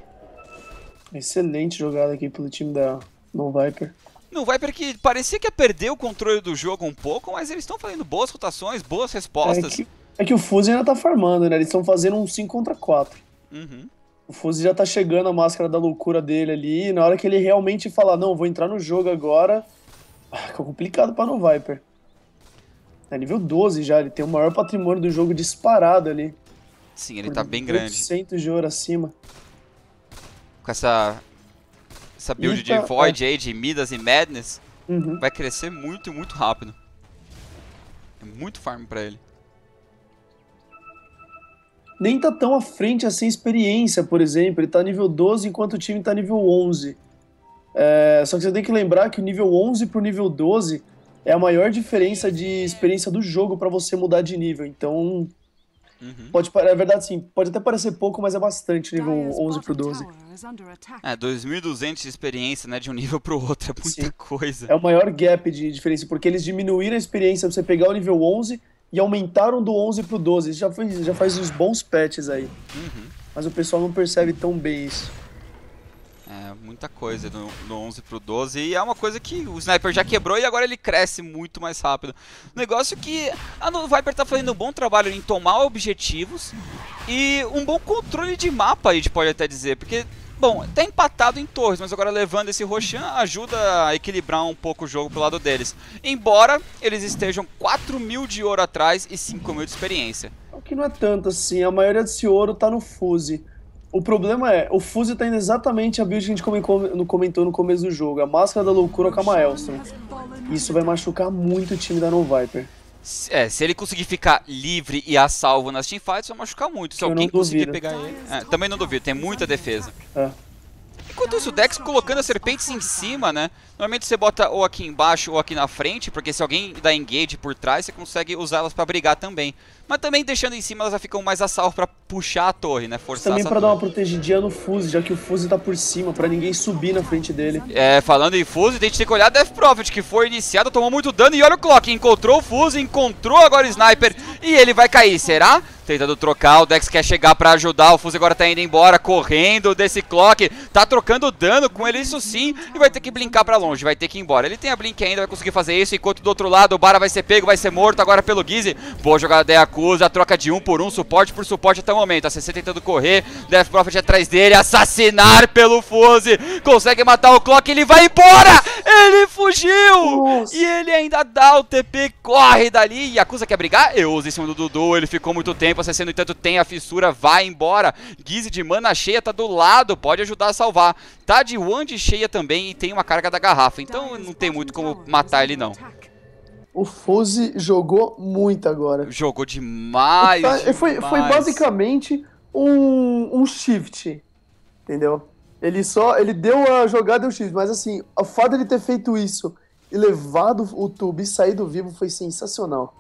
Excelente jogada aqui pelo time da No Viper. No Viper que parecia que ia perder o controle do jogo um pouco, mas eles estão fazendo boas rotações, boas é respostas. É que, é que o Fuse ainda tá farmando, né? Eles estão fazendo um 5 contra 4. Uhum o Fuzi já tá chegando a máscara da loucura dele ali, e na hora que ele realmente falar, não, vou entrar no jogo agora, ah, fica complicado para no Viper. É nível 12 já, ele tem o maior patrimônio do jogo disparado ali. Sim, ele tá bem grande. 800 de ouro acima. Com essa, essa build Eita, de é. Void é. aí, de Midas e Madness, uhum. vai crescer muito, muito rápido. É muito farm pra ele nem tá tão à frente assim experiência, por exemplo. Ele tá nível 12 enquanto o time tá nível 11. É, só que você tem que lembrar que o nível 11 pro nível 12 é a maior diferença de experiência do jogo para você mudar de nível. Então, Uhum. Pode, é verdade, sim. Pode até parecer pouco, mas é bastante, nível 11 pro 12. É, 2.200 de experiência, né? De um nível pro outro, é muita sim. coisa. É o maior gap de diferença, porque eles diminuíram a experiência pra você pegar o nível 11 e aumentaram do 11 pro 12. Já, foi, já faz uns bons patches aí. Uhum. Mas o pessoal não percebe tão bem isso. É, muita coisa do, do 11 pro 12. E é uma coisa que o Sniper já quebrou e agora ele cresce muito mais rápido. Negócio que a no Viper tá fazendo um bom trabalho em tomar objetivos e um bom controle de mapa, a gente pode até dizer. Porque Bom, tá empatado em torres, mas agora levando esse Roshan ajuda a equilibrar um pouco o jogo pro lado deles. Embora eles estejam 4 mil de ouro atrás e 5 mil de experiência. O que não é tanto assim, a maioria desse ouro tá no Fuse. O problema é, o Fuse tá indo exatamente a build que a gente comentou no começo do jogo, a Máscara da Loucura com a Maelstrom. Isso vai machucar muito o time da No Viper. Se, é, se ele conseguir ficar livre e a salvo nas teamfights, vai machucar muito. Se alguém conseguir pegar ele. É, também não duvido, tem muita defesa. É. Enquanto isso, o Dex colocando as serpentes em cima, né? Normalmente você bota ou aqui embaixo ou aqui na frente, porque se alguém dá engage por trás, você consegue usá-las para brigar também. Mas também deixando em cima, elas já ficam mais a salvo para puxar a torre, né? Forçar também para dar uma protegidinha no Fuse, já que o Fuse tá por cima, para ninguém subir na frente dele. É, falando em Fuse, a gente tem que olhar Death Prophet, que foi iniciado, tomou muito dano e olha o Clock, encontrou o Fuse, encontrou agora o Sniper e ele vai cair, será? Tentando trocar, o Dex quer chegar pra ajudar, o Fuse agora tá indo embora, correndo desse Clock, tá trocando dano com ele, isso sim, e vai ter que brincar pra longe, vai ter que ir embora. Ele tem a Blink ainda, vai conseguir fazer isso, enquanto do outro lado o Bara vai ser pego, vai ser morto agora pelo Gizzy. Boa jogada da Yakuza, troca de um por um, suporte por suporte até o momento. A CC tentando correr, Death Prophet atrás dele, assassinar pelo Fuse. Consegue matar o Clock, ele vai embora! Ele fugiu! Nossa. E ele ainda dá o TP, corre dali. Yakuza quer brigar? Eu uso em cima do Dudu, ele ficou muito tempo, a CC no entanto tem a fissura, vai embora. Gizzy de mana cheia, tá do lado, pode ajudar a salvar. Tá de one de cheia também e tem uma carga da garrafa garrafa, então, então não tem muito como matar ele não. O Fuse jogou muito agora. Jogou demais. Tá, foi, demais. foi basicamente um, um shift, entendeu? Ele só ele deu a jogada e o shift, mas assim, o fato de ter feito isso e levado o tubo e saído vivo foi sensacional.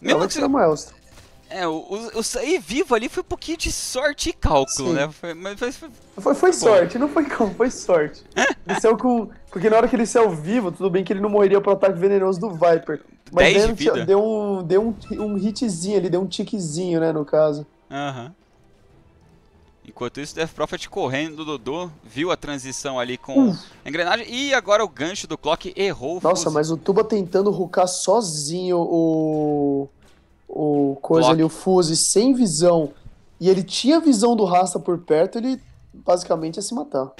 Mesmo que, você, é, o, o, o sair vivo ali foi um pouquinho de sorte e cálculo, Sim. né? Foi, mas foi, foi, foi, foi sorte, não foi cálculo, foi sorte. Ele saiu com. Porque na hora que ele saiu vivo, tudo bem que ele não morreria pro ataque venenoso do Viper. Mas 10 deu, deu, um, deu um, um hitzinho, ele deu um tiquezinho, né, no caso. Aham. Uhum. Enquanto isso, Death Prophet correndo, Dodô viu a transição ali com a engrenagem e agora o gancho do Clock errou. Nossa, mas o Tuba tentando rucar sozinho o o coisa ali, o Fuse, sem visão, e ele tinha visão do Rasta por perto, ele basicamente ia se matar.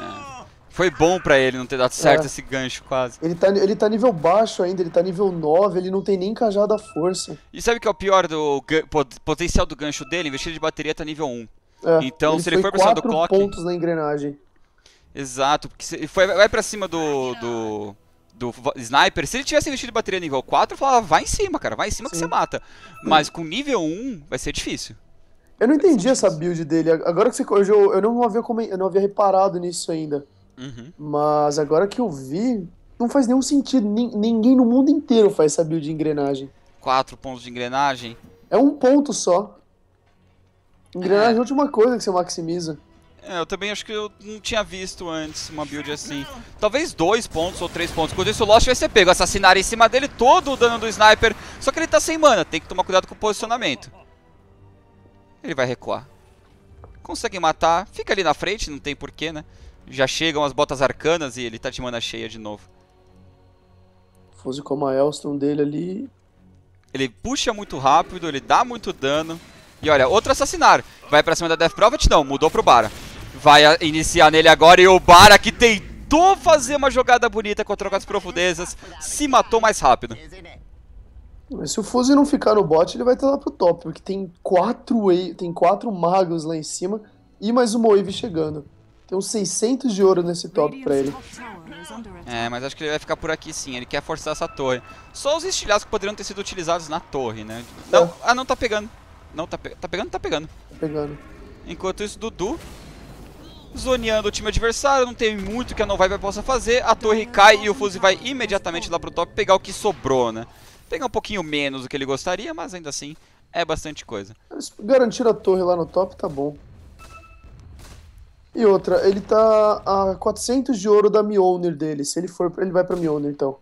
É. Foi bom pra ele não ter dado é. certo é. esse gancho quase. Ele tá, ele tá nível baixo ainda, ele tá nível 9, ele não tem nem cajado a força. E sabe o que é o pior do potencial do gancho dele? investir de bateria tá nível 1. É. então, ele se ele for pra cima do clock. pontos na engrenagem. Exato, porque se, foi, vai pra cima do... do do sniper, se ele tivesse investido em bateria nível 4, eu falava, vai em cima, cara, vai em cima Sim. que você mata. Mas com nível 1 vai ser difícil. Eu não vai entendi essa build dele. Agora que você corrigiu, eu não havia, como eu não havia reparado nisso ainda. Uhum. Mas agora que eu vi, não faz nenhum sentido. Ninguém no mundo inteiro faz essa build de engrenagem. Quatro pontos de engrenagem? É um ponto só. É. Engrenagem é a última coisa que você maximiza. É, eu também acho que eu não tinha visto antes uma build assim. Talvez dois pontos ou três pontos. Enquanto isso, o Lost vai ser pego. Assassinar em cima dele todo o dano do Sniper. Só que ele tá sem mana. Tem que tomar cuidado com o posicionamento. Ele vai recuar. Consegue matar. Fica ali na frente, não tem porquê, né? Já chegam as botas arcanas e ele tá de mana cheia de novo. Fosse como a Elston dele ali... Ele puxa muito rápido, ele dá muito dano. E olha, outro assassinar. Vai pra cima da Death Prophet? Não, mudou pro Bara vai iniciar nele agora. E o Bara que tentou fazer uma jogada bonita com trocas profundezas, se matou mais rápido. Mas se o Fuse não ficar no bot, ele vai estar lá pro top, porque tem quatro, tem quatro magos lá em cima e mais uma wave chegando. Tem uns 600 de ouro nesse top pra ele. É, mas acho que ele vai ficar por aqui sim, ele quer forçar essa torre. Só os estilhaços que poderiam ter sido utilizados na torre, né? Não, é. ah, não tá pegando. Não, tá, pe tá pegando, tá pegando. Tá pegando. Enquanto isso, Dudu zoneando o time adversário, não tem muito que a Novaiva possa fazer. A torre cai e o Fuse vai imediatamente lá pro top pegar o que sobrou, né? Pegar um pouquinho menos do que ele gostaria, mas ainda assim é bastante coisa. Garantir a torre lá no top tá bom. E outra, ele tá a 400 de ouro da Mjolnir dele. Se ele for, ele vai pra Mjolnir, então.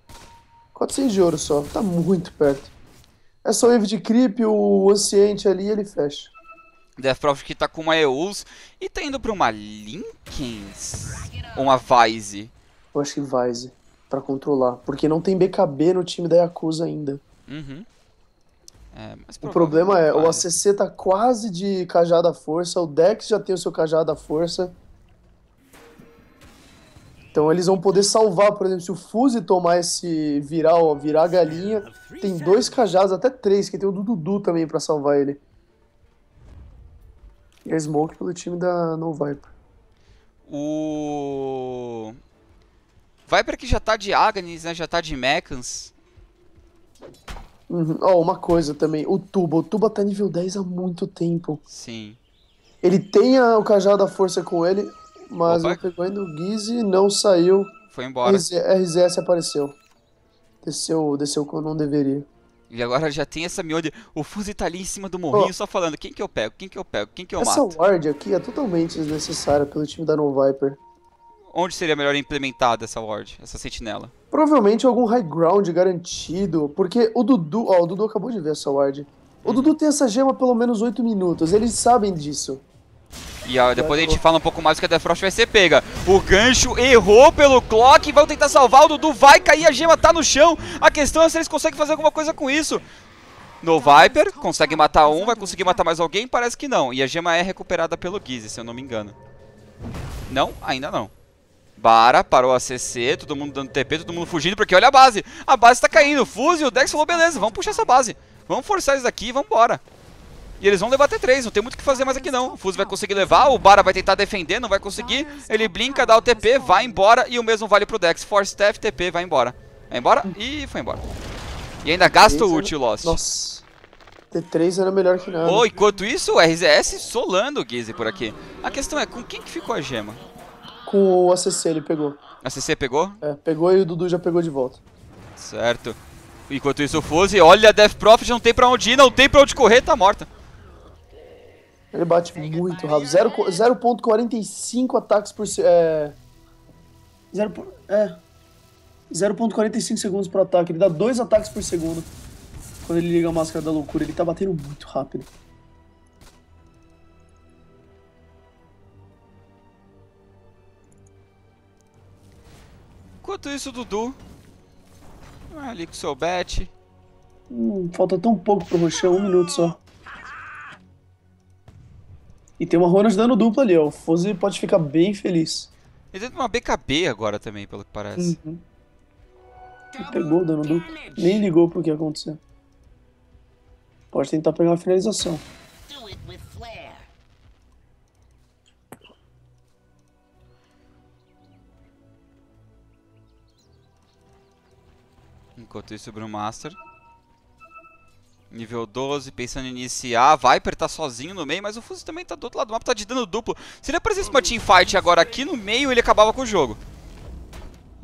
400 de ouro só, tá muito perto. É só o Wave de Creep, o Anciente ali e ele fecha. Death Prophet que tá com uma Eus e tá indo pra uma Linkens? Ou uma Vise? Eu acho que Vise, pra controlar. Porque não tem BKB no time da Yakuza ainda. Uhum. É, o problema é, o ACC tá quase de cajada força, o Dex já tem o seu cajada força. Então eles vão poder salvar, por exemplo, se o Fuse tomar esse viral, virar a galinha, tem dois cajados, até três, que tem o Dudu também para salvar ele. E é a Smoke pelo time da No Viper. O. Viper que já tá de Agnes, né? Já tá de Mechans. Uhum. Oh, uma coisa também, o Tuba. O Tuba tá nível 10 há muito tempo. Sim. Ele tem a, o cajado da força com ele, mas Opa. não pegou ainda o Gizzy, não saiu. Foi embora. RZ, RZS apareceu. Desceu, desceu quando não deveria. E agora já tem essa miúda. O Fuzzy tá ali em cima do morrinho oh. só falando quem que eu pego, quem que eu pego, quem que eu essa mato. Essa ward aqui é totalmente desnecessária pelo time da No Viper. Onde seria melhor implementada essa ward, essa sentinela? Provavelmente algum high ground garantido, porque o Dudu, ó, o Dudu acabou de ver essa ward. O hum. Dudu tem essa gema pelo menos 8 minutos, eles sabem disso. E ó, depois a gente fala um pouco mais que a Defrost vai ser pega. O gancho errou pelo clock, vão tentar salvar, o Dudu vai cair, a gema tá no chão. A questão é se eles conseguem fazer alguma coisa com isso. No Viper, consegue matar um, vai conseguir matar mais alguém? Parece que não. E a gema é recuperada pelo Gizzy, se eu não me engano. Não? Ainda não. Bara, parou a CC, todo mundo dando TP, todo mundo fugindo, porque olha a base. A base tá caindo. Fuse o Dex falou, beleza, vamos puxar essa base. Vamos forçar isso daqui e vambora. E eles vão levar até 3, não tem muito o que fazer mais aqui não. O Fuso vai conseguir levar, o Bara vai tentar defender, não vai conseguir. Ele blinca dá o TP, vai embora e o mesmo vale pro Dex. Force Staff, TP, vai embora. Vai embora e foi embora. E ainda gasta o ult, o Lost. Nossa. T3 era melhor que nada. Oh, enquanto isso, o RZS solando o Gizzy por aqui. A questão é, com quem que ficou a gema? Com o ACC ele pegou. A ACC pegou? É, pegou e o Dudu já pegou de volta. Certo. Enquanto isso, o Fuse, olha, a Death Prophet não tem pra onde ir, não tem pra onde correr, tá morta. Ele bate muito rápido. 0,45 ataques por. É, 0,45 é, 0 segundos por ataque. Ele dá dois ataques por segundo. Quando ele liga a máscara da loucura, ele tá batendo muito rápido. Enquanto isso, Dudu. Ali com seu bet. Hum, falta tão pouco pro Rochão, um minuto só. E tem uma Ronas dando dupla ali, ó. O Fuzzy pode ficar bem feliz. Ele tem tá uma BKB agora também, pelo que parece. Uhum. Ele pegou dando dupla. Nem ligou pro que aconteceu. Pode tentar pegar a finalização. Enquanto isso, sobre o Master. Nível 12, pensando em iniciar. Viper tá sozinho no meio, mas o Fuzz também tá do outro lado do mapa, tá de dano duplo. Se ele aparecesse uma teamfight agora aqui no meio, ele acabava com o jogo.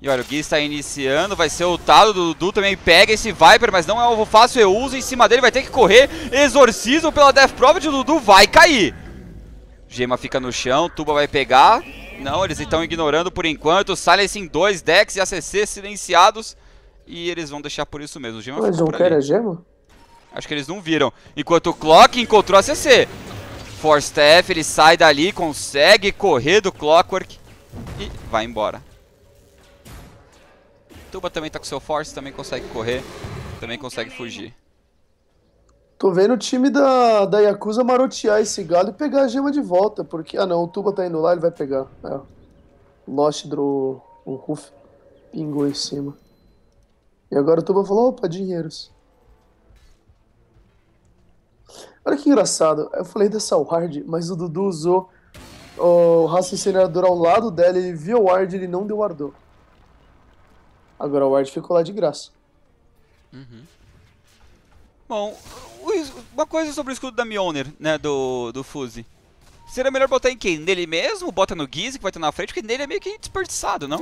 E olha, o Gui está iniciando, vai ser ultado, o Dudu também pega esse Viper, mas não é alvo fácil, eu uso em cima dele, vai ter que correr, exorcismo pela Death Prophet, o Dudu vai cair. Gema fica no chão, Tuba vai pegar, não, eles estão ignorando por enquanto, Silence em dois decks e ACC silenciados, e eles vão deixar por isso mesmo. Gema mas não quer a é Gema? Acho que eles não viram. Enquanto o Clock encontrou a CC. Force F, ele sai dali, consegue correr do Clockwork e vai embora. Tuba também tá com seu Force, também consegue correr, também consegue fugir. Tô vendo o time da, da Yakuza marotear esse galho e pegar a gema de volta, porque... Ah não, o Tuba tá indo lá, ele vai pegar. É. Lost drew um Ruf, pingou em cima. E agora o Tuba falou, opa, dinheiros. Olha que engraçado, eu falei dessa ward, mas o Dudu usou o raciocinador ao lado dela, ele viu a ward e ele não deu ardor. Agora o ward ficou lá de graça. Uhum. Bom, uma coisa sobre o escudo da Mjolnir, né, do, do Fuse. Será melhor botar em quem? Nele mesmo? Bota no Giz, que vai estar na frente, porque nele é meio que desperdiçado, não?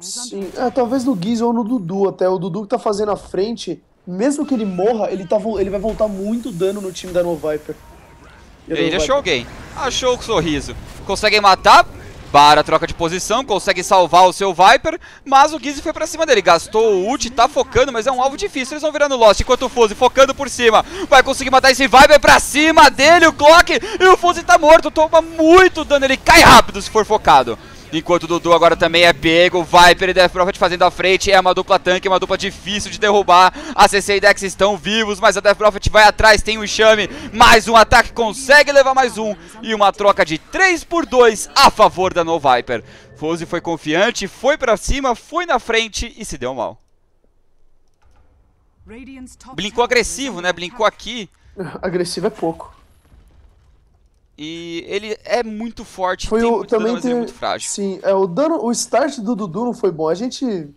Sim, é, talvez no Giz ou no Dudu até. O Dudu que tá fazendo a frente, mesmo que ele morra, ele, tá, ele vai voltar muito dano no time da No Viper. ele achou alguém. Achou o sorriso. Conseguem matar. a troca de posição, consegue salvar o seu Viper, mas o Gizzy foi pra cima dele. Gastou o ult, tá focando, mas é um alvo difícil. Eles vão virando Lost, enquanto o Fuzzy focando por cima. Vai conseguir matar esse Viper pra cima dele, o Clock, e o Fuzzy tá morto. Toma muito dano, ele cai rápido se for focado. Enquanto o Dudu agora também é pego. Viper e Death Prophet fazendo a frente. É uma dupla tanque, uma dupla difícil de derrubar. A CC e Dex estão vivos, mas a Death Prophet vai atrás. Tem o enxame. Mais um ataque, consegue levar mais um. E uma troca de 3 por 2 a favor da No Viper. Fuse foi confiante, foi pra cima, foi na frente e se deu mal. Blincou agressivo, né? Blincou aqui. Agressivo é pouco. E ele é muito forte, foi tem o, muito também dano, mas ele é muito frágil. Sim, é, o dano, o start do Dudu não foi bom. A gente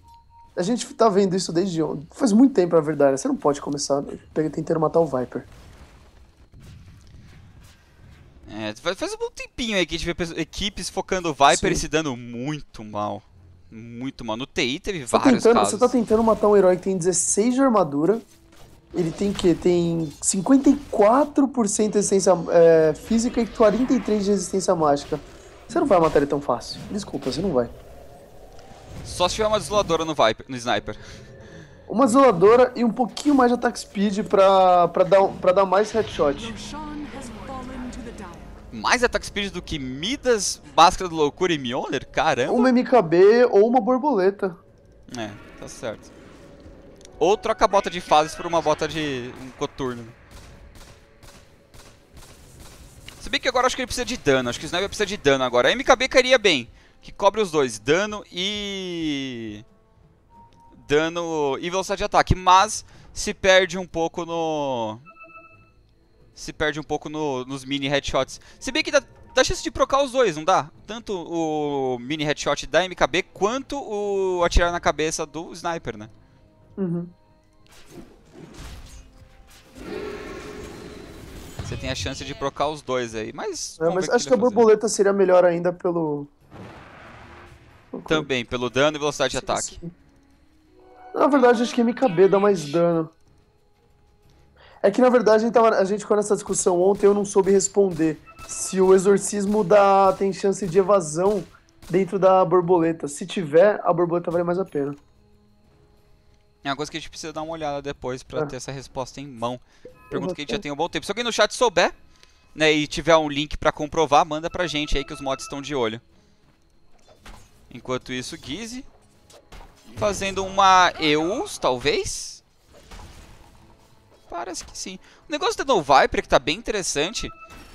a gente tá vendo isso desde ontem. Faz muito tempo, na verdade. Você não pode começar tentando matar o Viper. É, faz um bom tempinho aí que a gente vê equipes focando o Viper Sim. e se dando muito mal. Muito mal. No TI teve você tá vários tentando, casos. Você tá tentando matar um herói que tem 16 de armadura, ele tem que tem 54% de resistência é, física e 43% de resistência mágica. Você não vai matar ele tão fácil. Desculpa, você não vai. Só se tiver uma desoladora no, Viper, no Sniper. Uma desoladora e um pouquinho mais de attack speed pra, pra, dar, pra dar mais headshot. Mais attack speed do que Midas, Máscara do Loucura e Mjolnir? Caramba! Uma MKB ou uma borboleta. É, tá certo. Ou troca a bota de fases por uma bota de um coturno. Se bem que agora acho que ele precisa de dano. Acho que o Sniper precisa de dano agora. A MKB cairia bem. Que cobre os dois. Dano e... Dano e velocidade de ataque. Mas se perde um pouco no... Se perde um pouco no... nos mini headshots. Se bem que dá, dá chance de procar os dois, não dá? Tanto o mini headshot da MKB quanto o atirar na cabeça do Sniper, né? Uhum. Você tem a chance de procar os dois aí, mas. É, mas acho que, a borboleta seria melhor ainda pelo. Também, pelo dano e velocidade de ataque. Sim. Na verdade, acho que MKB dá mais dano. É que na verdade a gente, tava, a gente ficou nessa discussão ontem eu não soube responder se o exorcismo dá, tem chance de evasão dentro da borboleta. Se tiver, a borboleta vale mais a pena. É uma coisa que a gente precisa dar uma olhada depois pra é. ter essa resposta em mão. Pergunta que a gente já tem um bom tempo. Se alguém no chat souber, né, e tiver um link pra comprovar, manda pra gente aí que os mods estão de olho. Enquanto isso, Gizzy fazendo uma EUS, talvez? Parece que sim. O negócio do No Viper, que tá bem interessante,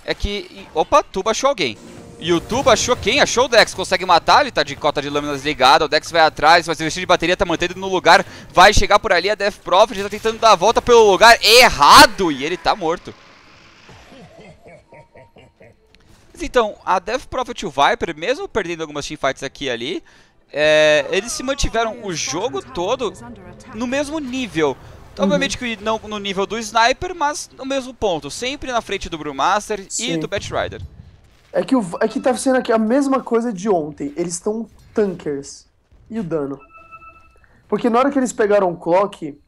é que... Opa, tu baixou alguém. YouTube achou quem? Achou o Dex, consegue matar, ele tá de cota de lâminas ligada, o Dex vai atrás, mas o vestido de bateria tá mantendo no lugar, vai chegar por ali, a Death Prophet já tá tentando dar a volta pelo lugar errado e ele tá morto. Mas então, a Death Prophet e o Viper, mesmo perdendo algumas teamfights aqui e ali, é, eles se mantiveram o jogo todo no mesmo nível. Obviamente uhum. que não no nível do Sniper, mas no mesmo ponto, sempre na frente do Brewmaster Sim. e do Batrider. Rider. É que, o, é que tá sendo aqui a mesma coisa de ontem. Eles estão tankers. E o dano? Porque na hora que eles pegaram o clock,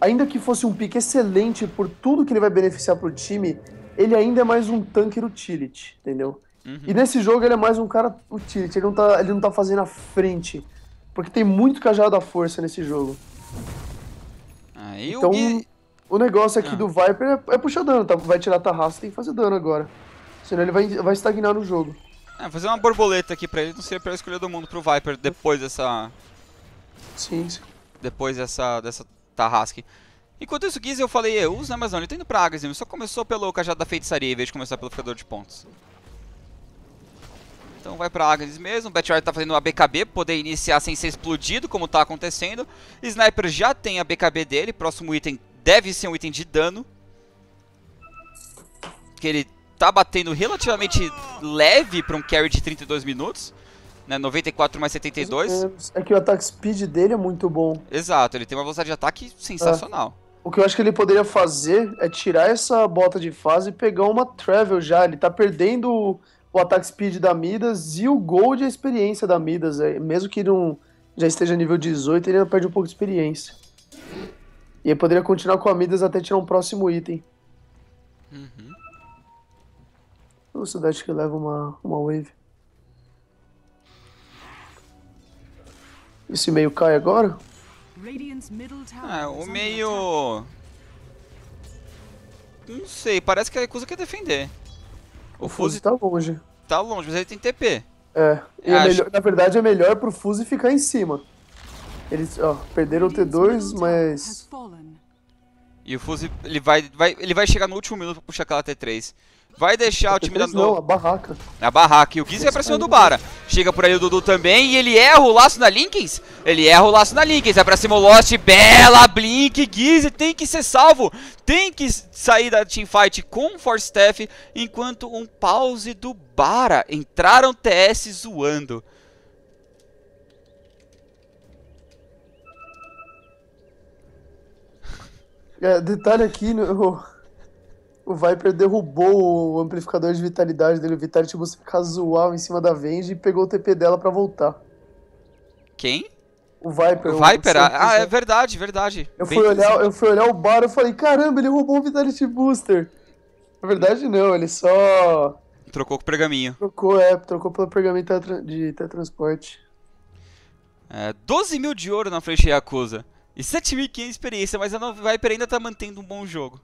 ainda que fosse um pick excelente por tudo que ele vai beneficiar pro time, ele ainda é mais um tanker utility, entendeu? Uhum. E nesse jogo ele é mais um cara utility, ele não, tá, ele não tá fazendo a frente. Porque tem muito cajado da força nesse jogo. Ah, então, o, o negócio aqui ah. do Viper é, é puxar dano, tá? Vai tirar tarraço, tem que fazer dano agora. Senão ele vai, vai estagnar no jogo. É, fazer uma borboleta aqui pra ele não seria a pior escolha do mundo pro Viper depois dessa... Sim, sim. Depois dessa, dessa Tarrasque. Enquanto isso, Giz, eu falei Eus, né? Mas não, ele tá indo pra Agazim. Só começou pelo Cajado da Feitiçaria, em vez de começar pelo fedor de Pontos. Então vai pra Agnes mesmo. Batwire tá fazendo a BKB, poder iniciar sem ser explodido, como tá acontecendo. Sniper já tem a BKB dele. Próximo item deve ser um item de dano. Que ele tá batendo relativamente leve para um carry de 32 minutos. Né, 94 mais 72. É, é que o ataque speed dele é muito bom. Exato, ele tem uma velocidade de ataque sensacional. É. O que eu acho que ele poderia fazer é tirar essa bota de fase e pegar uma travel já. Ele tá perdendo o, o ataque speed da Midas e o gold e a experiência da Midas. É. Mesmo que não já esteja nível 18, ele ainda perde um pouco de experiência. E ele poderia continuar com a Midas até tirar um próximo item. Uhum velocidade que leva uma, uma wave. Esse meio cai agora? Ah, o meio... Não sei, parece que a Yakuza quer defender. O, o Fuse tá longe. Tá longe, mas ele tem TP. É, é melhor, na verdade é melhor pro Fuse ficar em cima. Eles, ó, perderam o T2, mas... E o Fuse, ele vai, vai, ele vai chegar no último minuto pra puxar aquela T3. Vai deixar o time da... Não, a barraca. Na barraca. E o Giz vai é pra cima do Bara. Chega por aí o Dudu também. E ele erra o laço na Linkens. Ele erra o laço na Linkens. Vai é pra cima o Lost. Bela Blink. Giz tem que ser salvo. Tem que sair da teamfight com o Force Staff. Enquanto um pause do Bara. Entraram TS zoando. É, detalhe aqui no... Né, o Viper derrubou o amplificador de vitalidade dele, o Vitality Boost casual em cima da Venge e pegou o TP dela para voltar. Quem? O Viper. O Viper? Ah, é verdade, verdade. Eu fui, olhar, eu fui olhar o bar e falei, caramba, ele roubou o Vitality Booster. Na verdade não, ele só... Trocou com o pergaminho. Trocou, é, trocou pelo pergaminho de teletransporte. É, 12 mil de ouro na frente de Yakuza. E 7.500 de experiência, mas a Viper ainda tá mantendo um bom jogo.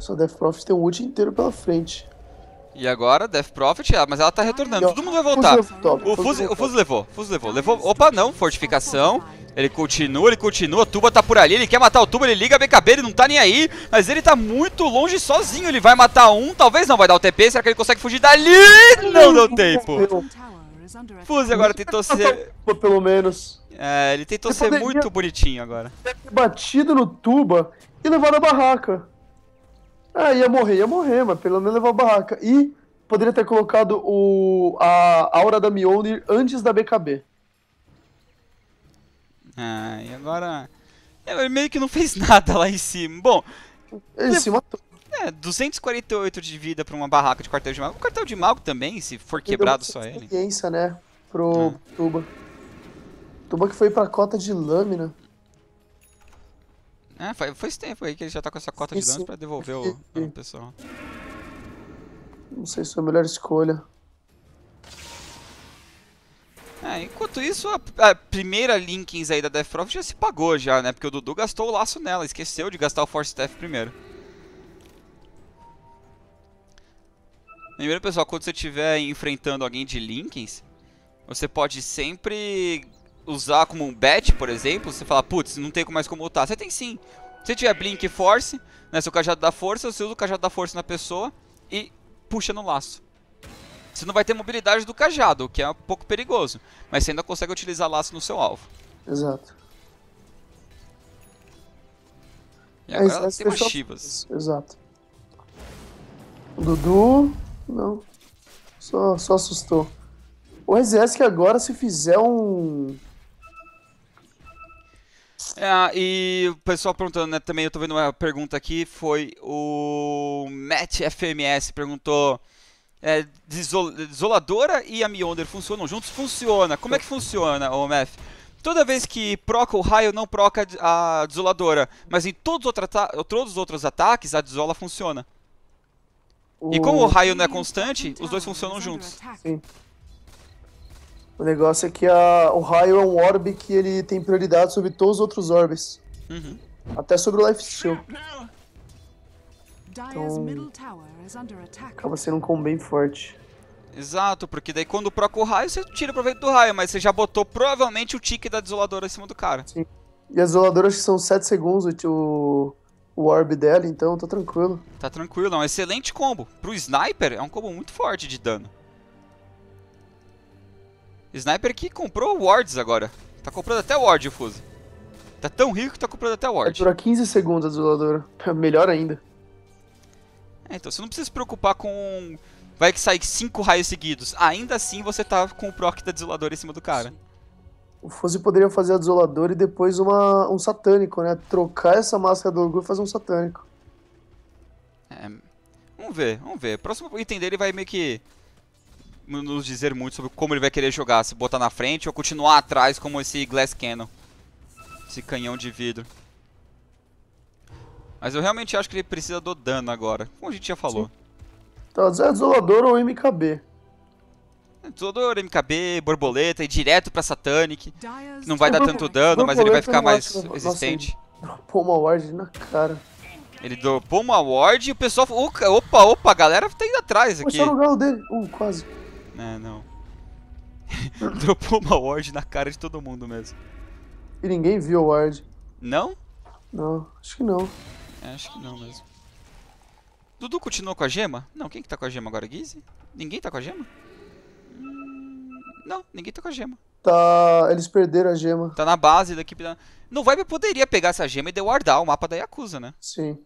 Só Death Prophet tem um ult inteiro pela frente. E agora, Death Prophet, ah, mas ela tá retornando, todo mundo vai voltar. O levou, o Fuse levou, levou, levou, opa não, fortificação, ele continua, ele continua, Tuba tá por ali, ele quer matar o Tuba, ele liga a BKB, ele não tá nem aí, mas ele tá muito longe sozinho, ele vai matar um, talvez não vai dar o TP, será que ele consegue fugir dali? Não deu tempo. Fuse agora tentou ser... Pelo menos. É, ele tentou ele ser muito bonitinho agora. Batido no Tuba e levado a barraca. Ah, ia morrer, ia morrer, mas pelo menos levou a barraca. E poderia ter colocado o, a aura da Mjolnir antes da BKB. Ah, e agora... É, ele meio que não fez nada lá em cima. Bom... Ele se matou. É, 248 é, de vida pra uma barraca de quartel de mago. Um quartel de mago também, se for quebrado só ele. experiência, né? Pro ah. Tuba. Tuba que foi pra cota de lâmina. É, foi, esse tempo aí que ele já tá com essa cota sim, de danos pra devolver o, o pessoal. Não sei se foi é a melhor escolha. É, enquanto isso, a, a primeira Linkins aí da Death Prof já se pagou já, né? Porque o Dudu gastou o laço nela, esqueceu de gastar o Force Staff primeiro. Primeiro, pessoal, quando você estiver enfrentando alguém de Linkins, você pode sempre usar como um bet, por exemplo, você fala, putz, não tem mais como lutar. Você tem sim. Se tiver Blink e Force, né, seu cajado da força, você usa o cajado da força na pessoa e puxa no laço. Você não vai ter mobilidade do cajado, o que é um pouco perigoso, mas você ainda consegue utilizar laço no seu alvo. Exato. E agora é, tem umas chivas. Exato. Dudu, não. Só, só assustou. O exército que agora se fizer um é, e o pessoal perguntando, né, também eu tô vendo uma pergunta aqui, foi o Matt FMS perguntou é, desoladora e a Mionder funcionam juntos? Funciona. Como é que funciona, OMF? Toda vez que proca o raio, não proca a desoladora. Mas em todos, outro todos os outros ataques, a desola funciona. O... E como o raio não é constante, os dois funcionam juntos. Sim. O negócio é que a, o raio é um orb que ele tem prioridade sobre todos os outros orbes. Uhum. Até sobre o life steal. Então, acaba sendo um combo bem forte. Exato, porque daí quando proca o raio, você tira proveito do raio, mas você já botou provavelmente o tique da desoladora em cima do cara. Sim. E as isoladoras que são 7 segundos o, o orb dela, então tá tranquilo. Tá tranquilo, é um excelente combo. Pro sniper, é um combo muito forte de dano. Sniper que comprou wards agora. Tá comprando até ward o Fuse. Tá tão rico que tá comprando até ward. É, dura 15 segundos a desoladora. Melhor ainda. É, então você não precisa se preocupar com... Vai que sai 5 raios seguidos. Ainda assim você tá com o proc da desoladora em cima do cara. Sim. O Fuse poderia fazer a desoladora e depois uma, um satânico, né? Trocar essa máscara do orgulho e fazer um satânico. É... Vamos ver, vamos ver. Próximo item dele vai meio que nos dizer muito sobre como ele vai querer jogar, se botar na frente ou continuar atrás como esse Glass Cannon. Esse canhão de vidro. Mas eu realmente acho que ele precisa do dano agora, como a gente já falou. Tá Zé Desolador ou MKB? É, Desolador, MKB, Borboleta e direto pra Satanic. Que não vai dar tanto dano, mas ele vai ficar mais é resistente. Assim, dropou uma ward na cara. Ele dropou uma ward e o pessoal... Opa, opa, a galera tá indo atrás aqui. Começaram o galo dele. Uh, quase. É, não. Dropou uma ward na cara de todo mundo mesmo. E ninguém viu a ward. Não? Não, acho que não. É, acho que não mesmo. Dudu continuou com a gema? Não, quem que tá com a gema agora, Gizzy? Ninguém tá com a gema? não, ninguém tá com a gema. Tá. Eles perderam a gema. Tá na base da equipe da. No Vibe poderia pegar essa gema e dewardar o mapa da Yakuza, né? Sim.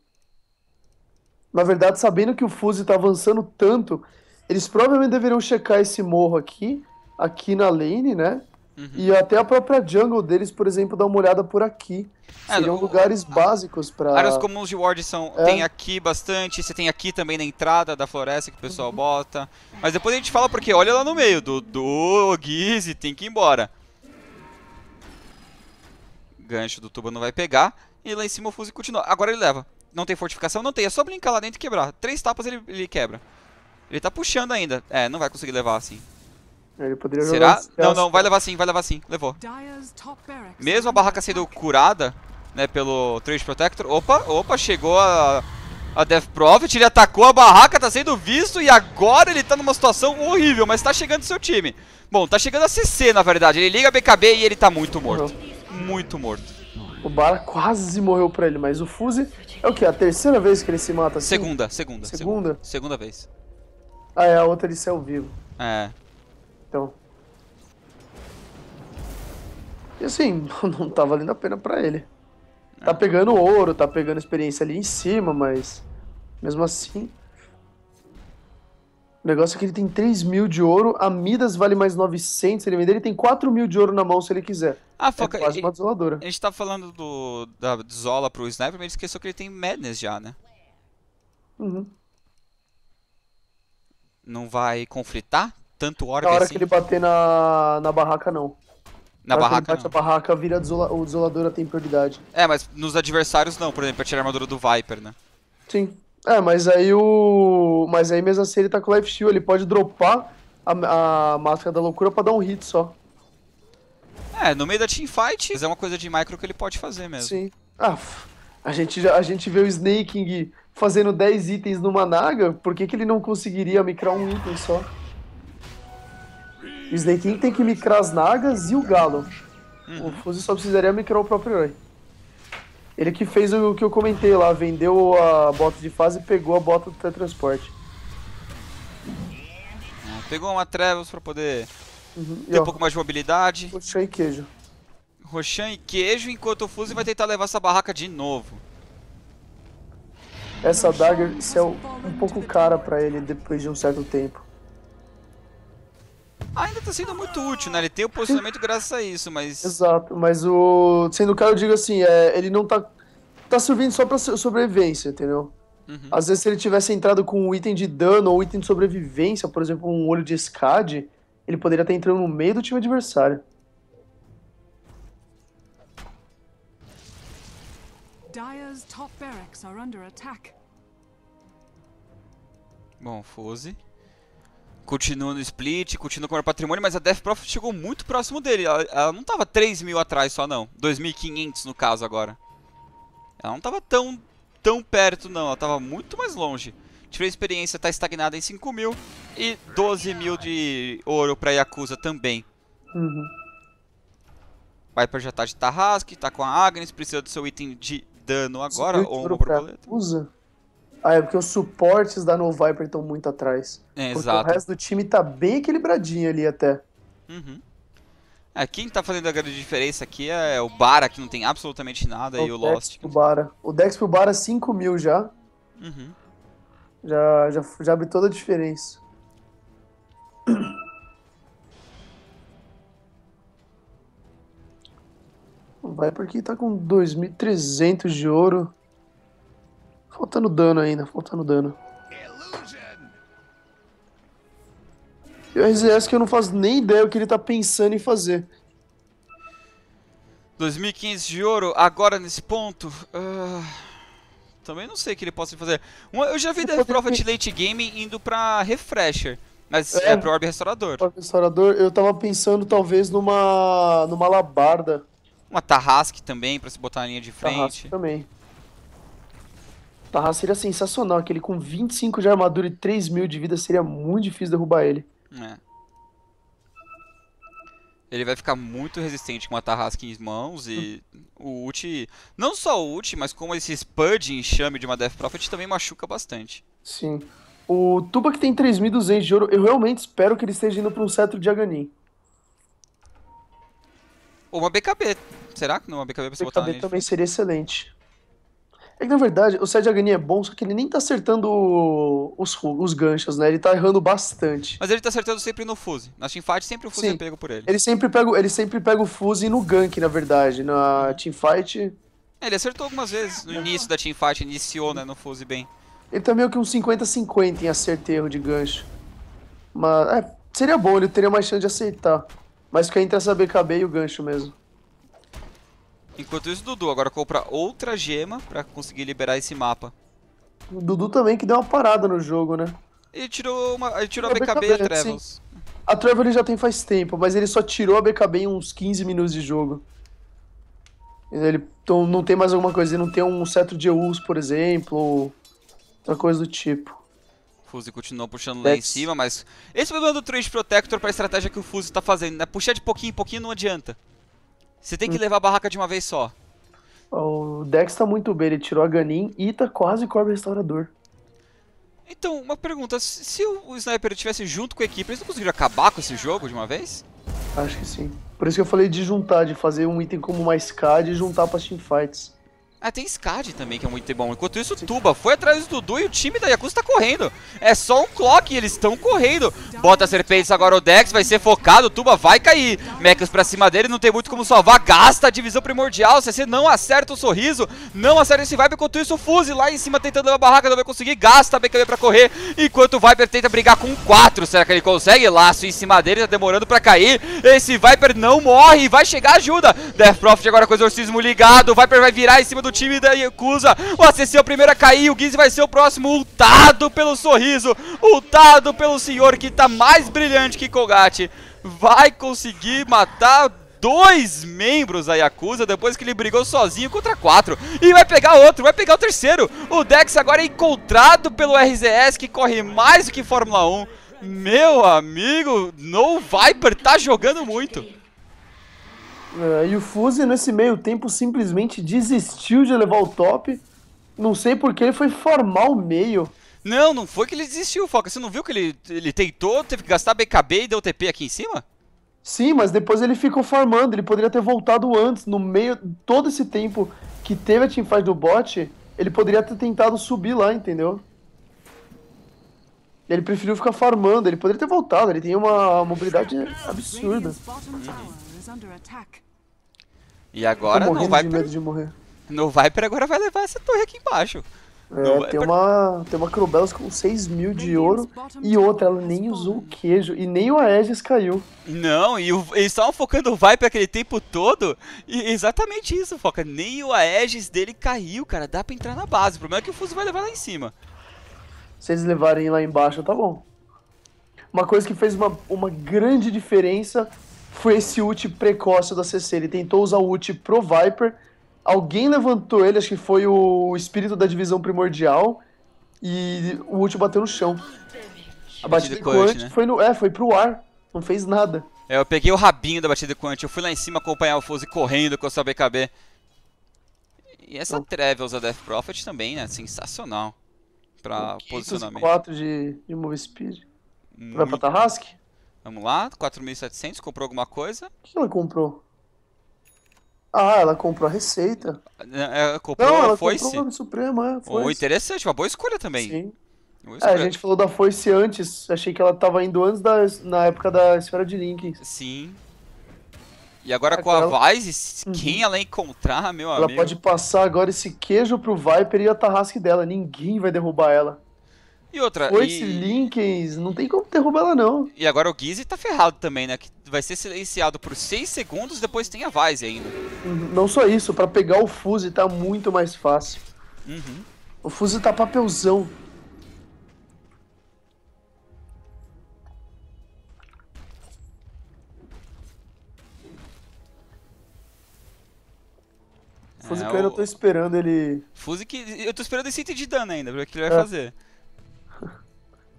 Na verdade, sabendo que o Fuse tá avançando tanto, eles provavelmente deveriam checar esse morro aqui, aqui na lane, né? Uhum. E até a própria jungle deles, por exemplo, dar uma olhada por aqui. É, Seriam o, lugares a, básicos para Áreas comuns de ward são. É. Tem aqui bastante, você tem aqui também na entrada da floresta que o pessoal uhum. bota. Mas depois a gente fala porque olha lá no meio, Dudu, Gizzy, tem que ir embora. Gancho do tubo não vai pegar. E lá em cima o Fuse continua. Agora ele leva. Não tem fortificação? Não tem. É só brincar lá dentro e quebrar. Três tapas ele, ele quebra. Ele tá puxando ainda. É, não vai conseguir levar assim. Ele poderia Será? Não, não, vai levar sim, vai levar sim. Levou. Mesmo a barraca sendo curada, né, pelo Trade Protector. Opa, opa, chegou a, a Death Prophet, ele atacou a barraca, tá sendo visto e agora ele tá numa situação horrível, mas tá chegando seu time. Bom, tá chegando a CC, na verdade. Ele liga a BKB e ele tá muito morto. Muito morto. O Bara quase morreu pra ele, mas o Fuse é o que? A terceira vez que ele se mata assim? Segunda, segunda. Segunda? Segunda, segunda vez. Ah, é a outra ele céu vivo. É. Então. E assim, não tá valendo a pena para ele. Tá é. pegando ouro, tá pegando experiência ali em cima, mas. Mesmo assim. O negócio é que ele tem 3 mil de ouro, a Midas vale mais 900, ele vender, ele tem 4 mil de ouro na mão se ele quiser. Ah, foca, é quase uma desoladora. A gente tá falando do, da Zola pro Sniper, mas ele esqueceu que ele tem Madness já, né? Uhum. Não vai conflitar? Tanto horas Na hora assim? que ele bater na, na barraca, não. Na barraca, não. a barraca, vira desola... o desolador tem prioridade. É, mas nos adversários não, por exemplo, pra tirar a armadura do Viper, né? Sim. É, mas aí o. Mas aí mesmo assim ele tá com life Shield ele pode dropar a, a máscara da loucura pra dar um hit só. É, no meio da teamfight, mas é uma coisa de micro que ele pode fazer mesmo. Sim. Ah, a gente, já, a gente vê o Snaking fazendo 10 itens numa naga, por que, que ele não conseguiria micrar um item só? O Snake tem que micrar as nagas e o galo. Uhum. O Fuse só precisaria micrar o próprio herói. Ele que fez o que eu comentei lá, vendeu a bota de fase e pegou a bota do teletransporte. Ah, pegou uma trevas pra poder uhum. ter e, um ó, pouco mais de mobilidade. Roxan e queijo. Roxan e queijo, enquanto o Fuse vai tentar levar essa barraca de novo. Essa dagger se é um pouco cara para ele depois de um certo tempo. Ainda tá sendo muito útil, né? Ele tem o posicionamento graças a isso, mas... Exato, mas o... Sendo cara, eu digo assim, é... ele não tá... Tá servindo só pra sobrevivência, entendeu? Uhum. Às vezes se ele tivesse entrado com um item de dano ou um item de sobrevivência, por exemplo, um olho de escade, ele poderia estar entrando no meio do time adversário. Dyer's top barracks are under attack. Bom, Fuse. Continua no split, continua com o patrimônio, mas a Death Prophet chegou muito próximo dele. Ela, ela não estava 3 mil atrás só, não. 2.500 no caso agora. Ela não estava tão, tão perto, não. Ela estava muito mais longe. Tirei a experiência, está estagnada em 5 mil. E 12 mil de ouro para Yakuza também. Uhum. Viper já tá de Tarrasque, tá com a Agnes, precisa do seu item de dano agora ou uma borboleta. Usa. Ah, é porque os suportes da No Viper estão muito atrás. É, exato. O resto do time tá bem equilibradinho ali até. Uhum. É, quem tá fazendo a grande diferença aqui é, é o Bara, que não tem absolutamente nada, é o e o Dex Lost. O Bara. O Dex pro Bara 5 mil já. Uhum. Já, já. Já abre toda a diferença. Vai porque tá com 2.300 de ouro. Faltando dano ainda, faltando dano. E o RZS que eu não faço nem ideia o que ele tá pensando em fazer. 2.500 de ouro, agora nesse ponto. Uh... Também não sei o que ele possa fazer. eu já vi Death Prophet late game indo pra refresher. Mas é, é pro Orb Restaurador. Orb Restaurador, eu tava pensando talvez numa. numa labarda. Uma Tarrasque também pra se botar na linha de frente. Tarrasque também. Tarrasque seria sensacional. Aquele com 25 de armadura e 3 mil de vida seria muito difícil derrubar ele. É. Ele vai ficar muito resistente com a Tarrasque em mãos e o ult, não só o ult, mas como esse Spud enxame de uma Death Prophet também machuca bastante. Sim. O Tuba que tem 3.200 de ouro, eu realmente espero que ele esteja indo para um cetro de Aganin. Ou uma BKB. Será que não uma BKB pra você BKB botar BKB também seria excelente. É que, na verdade, o Sérgio Agni é bom, só que ele nem tá acertando os, os ganchos, né? Ele tá errando bastante. Mas ele tá acertando sempre no Fuse. Na teamfight, sempre o Fuse Sim. é pego por ele. Ele sempre pega, ele sempre pega o Fuse no gank, na verdade. Na teamfight... É, ele acertou algumas vezes no início da teamfight, iniciou, né, no Fuse bem. Ele tá meio que um 50-50 em acerto erro de gancho. Mas, é, seria bom, ele teria mais chance de acertar. Mas fica entre essa BKB e o gancho mesmo. Enquanto isso, Dudu agora compra outra gema pra conseguir liberar esse mapa. O Dudu também que deu uma parada no jogo, né? Ele tirou, uma, ele tirou a BKB, e a Trevels. A Trevor ele já tem faz tempo, mas ele só tirou a BKB em uns 15 minutos de jogo. Ele então, não tem mais alguma coisa, ele não tem um cetro de EUs, por exemplo, ou outra coisa do tipo. Fuse continuou puxando lá em cima, mas... Esse é o problema do Trade Protector pra estratégia que o Fuse tá fazendo, né? Puxar de pouquinho em pouquinho não adianta. Você tem que hum. levar a barraca de uma vez só. O Dex tá muito bem, ele tirou a Ganin, e tá quase com o restaurador. Então, uma pergunta, se o Sniper estivesse junto com a equipe, eles não conseguiriam acabar com esse jogo de uma vez? Acho que sim. Por isso que eu falei de juntar, de fazer um item como uma SCAD e juntar para Fights. Ah, tem SCAD também, que é muito bom. Enquanto isso, Tuba foi atrás do Dudu e o time da Yakuza tá correndo. É só um clock e eles estão correndo. Bota a serpente agora o Dex, vai ser focado, Tuba vai cair. Mechas pra cima dele, não tem muito como salvar. Gasta a divisão primordial, CC não acerta o sorriso, não acerta esse Viper. Enquanto isso, o Fuse lá em cima tentando levar a barraca, não vai conseguir. Gasta a BKB pra correr, enquanto o Viper tenta brigar com 4. Será que ele consegue? Laço em cima dele, tá demorando pra cair. Esse Viper não morre, vai chegar ajuda. Death Prophet agora com o exorcismo ligado, o Viper vai virar em cima do time da Yakuza. O ACC é o primeiro a cair. O Guiz vai ser o próximo. Ultado pelo sorriso. Ultado pelo senhor que tá mais brilhante que Kogate. Vai conseguir matar dois membros da Yakuza depois que ele brigou sozinho contra quatro. E vai pegar outro, vai pegar o terceiro. O Dex agora é encontrado pelo RZS que corre mais do que Fórmula 1. Meu amigo, No Viper tá jogando muito. Uh, e o Fuse, nesse meio tempo, simplesmente desistiu de levar o top. Não sei porque ele foi formar o meio. Não, não foi que ele desistiu, Foca. Você não viu que ele, ele tentou, teve que gastar BKB e deu TP aqui em cima? Sim, mas depois ele ficou farmando. Ele poderia ter voltado antes, no meio. Todo esse tempo que teve a teamfight do bot, ele poderia ter tentado subir lá, entendeu? Ele preferiu ficar farmando. Ele poderia ter voltado. Ele tem uma mobilidade absurda. Uhum. E agora não vai. De medo de morrer. No Viper agora vai levar essa torre aqui embaixo. É, tem, uma, tem uma Crubelas com 6 mil de ouro e outra, ela nem usou o queijo e nem o Aegis caiu. Não, e o, eles estavam focando o Viper aquele tempo todo e exatamente isso, foca. Nem o Aegis dele caiu, cara. Dá pra entrar na base. O problema é que o Fuso vai levar lá em cima. Se eles levarem lá embaixo, tá bom. Uma coisa que fez uma, uma grande diferença foi esse ult precoce da CC. Ele tentou usar o ult pro Viper, alguém levantou ele, acho que foi o espírito da divisão primordial, e o ult bateu no chão. A batida Quant né? foi, no, é, foi pro ar, não fez nada. É, eu peguei o rabinho da batida Quant, eu fui lá em cima acompanhar o Fuse correndo com a sua BKB. E essa então, Travels da Death Prophet também, né? Sensacional. Pra posicionamento. 4 de, de move speed. Muito... Vai pra Tarrasque? Vamos lá, 4.700, comprou alguma coisa? O que ela comprou? Ah, ela comprou a receita. Ela é, comprou Não, ela a foice? comprou o Supremo. é, foice. Oh, interessante, uma boa escolha também. Sim. Boa escolha. É, a gente falou da foice antes, achei que ela tava indo antes da, na época da esfera de Link. Sim. E agora com a Vice, uhum. quem ela encontrar, meu ela amigo... Ela pode passar agora esse queijo pro Viper e a tarrasque dela, ninguém vai derrubar ela. E outra. Ou esse Linkens, não tem como derrubar ela, não. E agora o Gizzy tá ferrado também, né? Que vai ser silenciado por 6 segundos, depois tem a Vise ainda. Não só isso, para pegar o Fuse tá muito mais fácil. Uhum. O Fuse tá papelzão. Fuse é, que eu ainda tô esperando ele. Fuse que. Eu tô esperando esse item de dano ainda, pra ver o que ele vai é. fazer.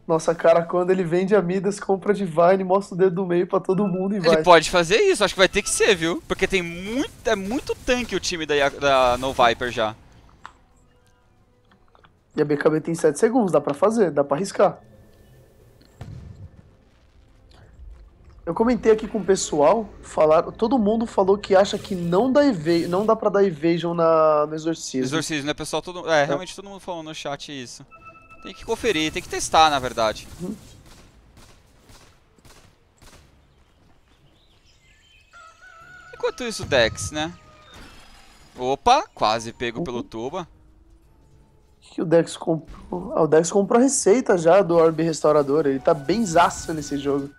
Nossa, cara, quando ele vende Amidas, compra Divine, mostra o dedo do meio para todo mundo e vai. Ele pode fazer isso, acho que vai ter que ser, viu? Porque tem muito, é muito tanque o time da, da No Viper já. E a BKB tem 7 segundos, dá pra fazer, dá pra arriscar. Eu comentei aqui com o pessoal, falaram, todo mundo falou que acha que não dá, eva não dá pra dar evasion na, no exorcismo. Exorcismo, né, pessoal? Todo, é, é, realmente todo mundo falou no chat isso. Tem que conferir, tem que testar, na verdade. Uhum. Enquanto isso, Dex, né? Opa, quase pego uhum. pelo tuba. Que o Dex comprou. Ah, o Dex comprou a receita já do Orb Restaurador. Ele tá bem zaço nesse jogo.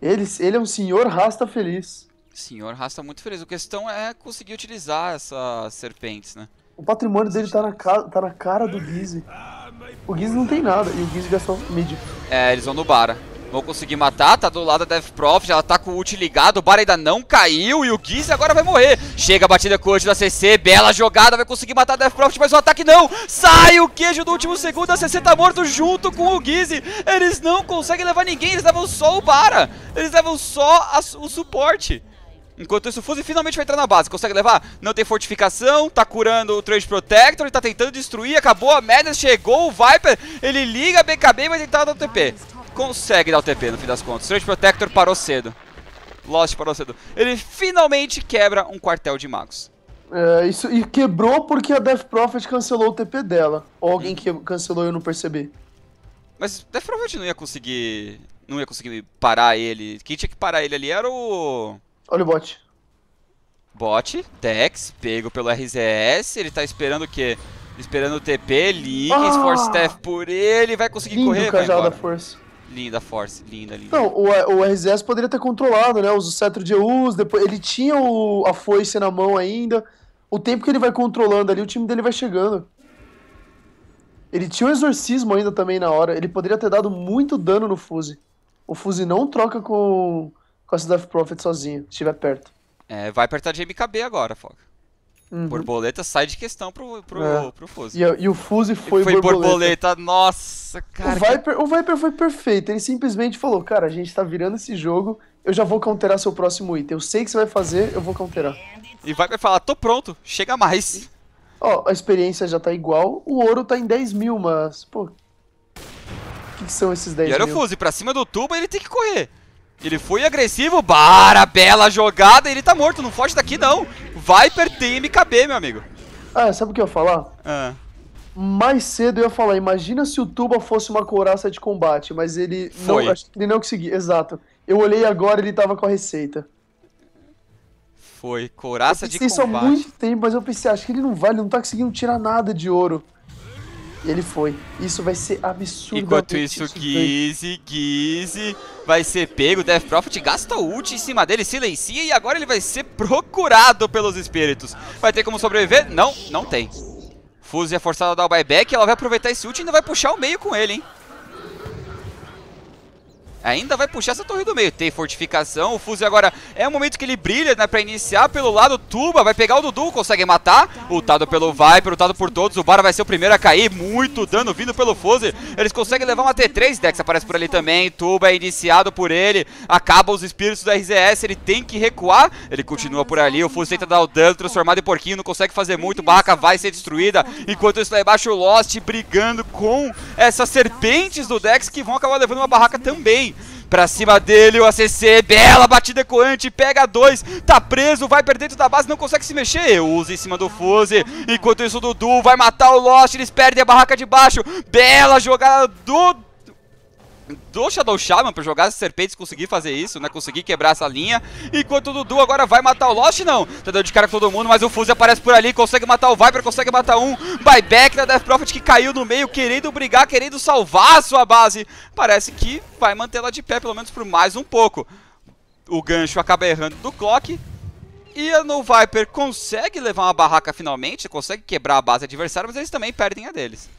Ele, ele é um senhor rasta feliz. Senhor rasta muito feliz. A questão é conseguir utilizar essas serpentes, né? O patrimônio dele tá na, ca... tá na cara do Dizzy. O Giz não tem nada, e o Giz é só mid. É, eles vão no Bara. Vão conseguir matar, tá do lado da Death Prof. ela tá com o ult ligado, o Bara ainda não caiu e o Giz agora vai morrer. Chega a batida com o ult da CC, bela jogada, vai conseguir matar a Death Prof? mas o ataque não! Sai o queijo do último segundo, a CC tá morto junto com o Giz. Eles não conseguem levar ninguém, eles levam só o Bara. Eles levam só a, o suporte. Enquanto isso, o Fuse finalmente vai entrar na base. Consegue levar? Não tem fortificação. Tá curando o Trade Protector. Ele tá tentando destruir. Acabou a Madness. Chegou o Viper. Ele liga a BKB e vai tá tentar dar o TP. Consegue dar o TP no fim das contas. O Trade Protector parou cedo. Lost parou cedo. Ele finalmente quebra um quartel de magos. É, isso, e quebrou porque a Death Prophet cancelou o TP dela. Ou alguém que cancelou e eu não percebi. Mas Death Prophet não ia conseguir. Não ia conseguir parar ele. Quem tinha que parar ele ali era o. Olha o bot. Bot, Dex, pego pelo RZS, ele tá esperando o quê? Esperando o TP, Link ah! Force Staff por ele, vai conseguir Lindo correr, vai da Force. Linda Force, linda, linda. Não, o, o RZS poderia ter controlado, né? Os cetro de Eus, depois ele tinha o, a foice na mão ainda. O tempo que ele vai controlando ali, o time dele vai chegando. Ele tinha o exorcismo ainda também na hora. Ele poderia ter dado muito dano no Fuse. O Fuse não troca com com a Seed Prophet sozinho, se estiver perto. É, vai apertar de MKB agora, Foca. Uhum. Borboleta sai de questão pro, pro, é. pro Fuse. E, e, o Fuse foi, foi borboleta. borboleta. Nossa, cara. O Viper, que... o Viper foi perfeito. Ele simplesmente falou: Cara, a gente tá virando esse jogo. Eu já vou counterar seu próximo item. Eu sei que você vai fazer, eu vou counterar. E vai falar: Tô pronto, chega mais. Ó, a experiência já tá igual. O ouro tá em 10 mil, mas, pô. O que, que são esses 10 e mil? E era o Fuse pra cima do tubo, ele tem que correr. Ele foi agressivo. para, bela jogada. Ele tá morto, não foge daqui não. Viper tem MKB, meu amigo. Ah, sabe o que eu ia falar? Ah. Mais cedo eu ia falar, imagina se o Tuba fosse uma couraça de combate, mas ele foi. não, ele não conseguiu, exato. Eu olhei agora, ele tava com a receita. Foi, couraça de combate. Eu pensei isso há muito tempo, mas eu pensei, ah, acho que ele não vale, não tá conseguindo tirar nada de ouro ele foi. Isso vai ser absurdo. Enquanto isso, Gizzy, Gizzy vai ser pego. Death Prophet gasta o ult em cima dele, silencia e agora ele vai ser procurado pelos espíritos. Vai ter como sobreviver? Não, não tem. Fuse é forçada a dar o buyback. Ela vai aproveitar esse ult e ainda vai puxar o meio com ele, hein? Ainda vai puxar essa torre do meio. Tem fortificação. O Fuse agora é o momento que ele brilha, né? Pra iniciar pelo lado. Tuba vai pegar o Dudu. Consegue matar. Ultado pelo Viper. Ultado por todos. O Bara vai ser o primeiro a cair. Muito dano vindo pelo Fuse. Eles conseguem levar uma T3. Dex aparece por ali também. Tuba é iniciado por ele. Acaba os espíritos do RZS. Ele tem que recuar. Ele continua por ali. O Fuse tenta dar o dano. Transformado em porquinho. Não consegue fazer muito. Barraca vai ser destruída. Enquanto isso lá embaixo, o Lost brigando com essas serpentes do Dex. Que vão acabar levando uma barraca também pra cima dele o ACC, bela batida ecoante, pega dois, tá preso, vai perder dentro da base, não consegue se mexer, usa em cima do Fuse, enquanto isso o Dudu vai matar o Lost, eles perdem a barraca de baixo, bela jogada do do Shadow Shaman pra jogar as serpentes conseguir fazer isso, né? Conseguir quebrar essa linha. Enquanto o Dudu agora vai matar o Lost, não. Tá dando de cara com todo mundo, mas o Fuse aparece por ali, consegue matar o Viper, consegue matar um. Buyback da Death Prophet que caiu no meio, querendo brigar, querendo salvar a sua base. Parece que vai mantê-la de pé, pelo menos por mais um pouco. O gancho acaba errando do Clock. E a No Viper consegue levar uma barraca finalmente, consegue quebrar a base adversária, mas eles também perdem a deles.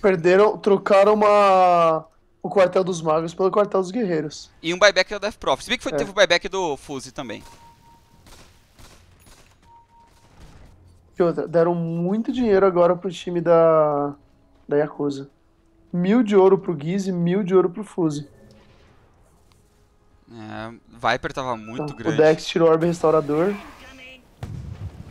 Perderam, trocaram uma o quartel dos magos pelo quartel dos guerreiros. E um buyback da Death Prophet. Se bem que foi, é. teve o buyback do Fuse também. E outra, deram muito dinheiro agora pro time da, da Yakuza. Mil de ouro pro Giz e mil de ouro pro Fuse. É, Viper tava muito tá. grande. O Dex tirou o Orbe Restaurador.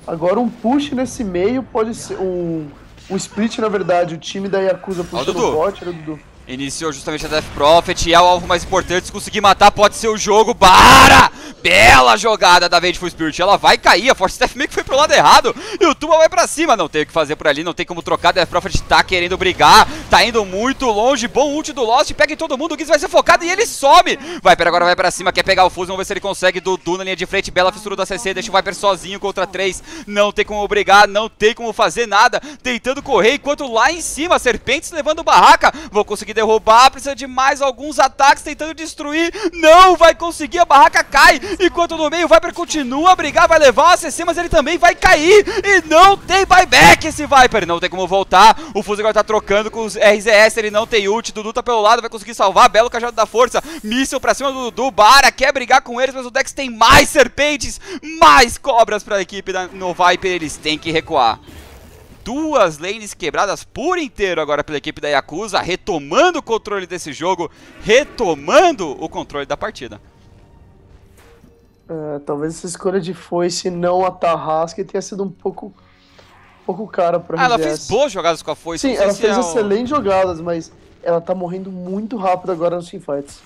Agora um push nesse meio pode ser um, um split, na verdade. O time da Yakuza puxando o bot, era né, o Dudu. Iniciou justamente a Death Prophet e é o alvo mais importante. Se conseguir matar, pode ser o jogo. Para! Bela jogada da Vade Spirit. Ela vai cair. A Force Staff meio que foi pro lado errado. E o Tuba vai pra cima. Não tem o que fazer por ali. Não tem como trocar. Death Prophet tá querendo brigar. Tá indo muito longe. Bom ult do Lost. Pega em todo mundo. O Giz vai ser focado e ele some. Vai, agora vai pra cima. Quer pegar o Fuse. Vamos ver se ele consegue. Dudu na linha de frente. Bela fissura da CC. Deixa o Viper sozinho contra três. Não tem como brigar. Não tem como fazer nada. Tentando correr. Enquanto lá em cima, Serpentes levando barraca. Vou conseguir derrubar. Precisa de mais alguns ataques. Tentando destruir. Não vai conseguir. A barraca cai enquanto no meio o Viper continua a brigar, vai levar a ACC, mas ele também vai cair, e não tem buyback esse Viper, não tem como voltar, o Fuse agora tá trocando com os RZS, ele não tem ult, Dudu tá pelo lado, vai conseguir salvar, belo cajado da força, míssil pra cima do Dudu, Bara quer brigar com eles, mas o Dex tem mais serpentes, mais cobras pra equipe da, no Viper, eles têm que recuar duas lanes quebradas por inteiro agora pela equipe da Yakuza, retomando o controle desse jogo, retomando o controle da partida. É, talvez essa escolha de foice não a Tarrasque tenha sido um pouco um pouco cara pra ah, ela fez boas jogadas com a foice. Sim, ela fez é excelentes um... jogadas, mas ela tá morrendo muito rápido agora nos teamfights.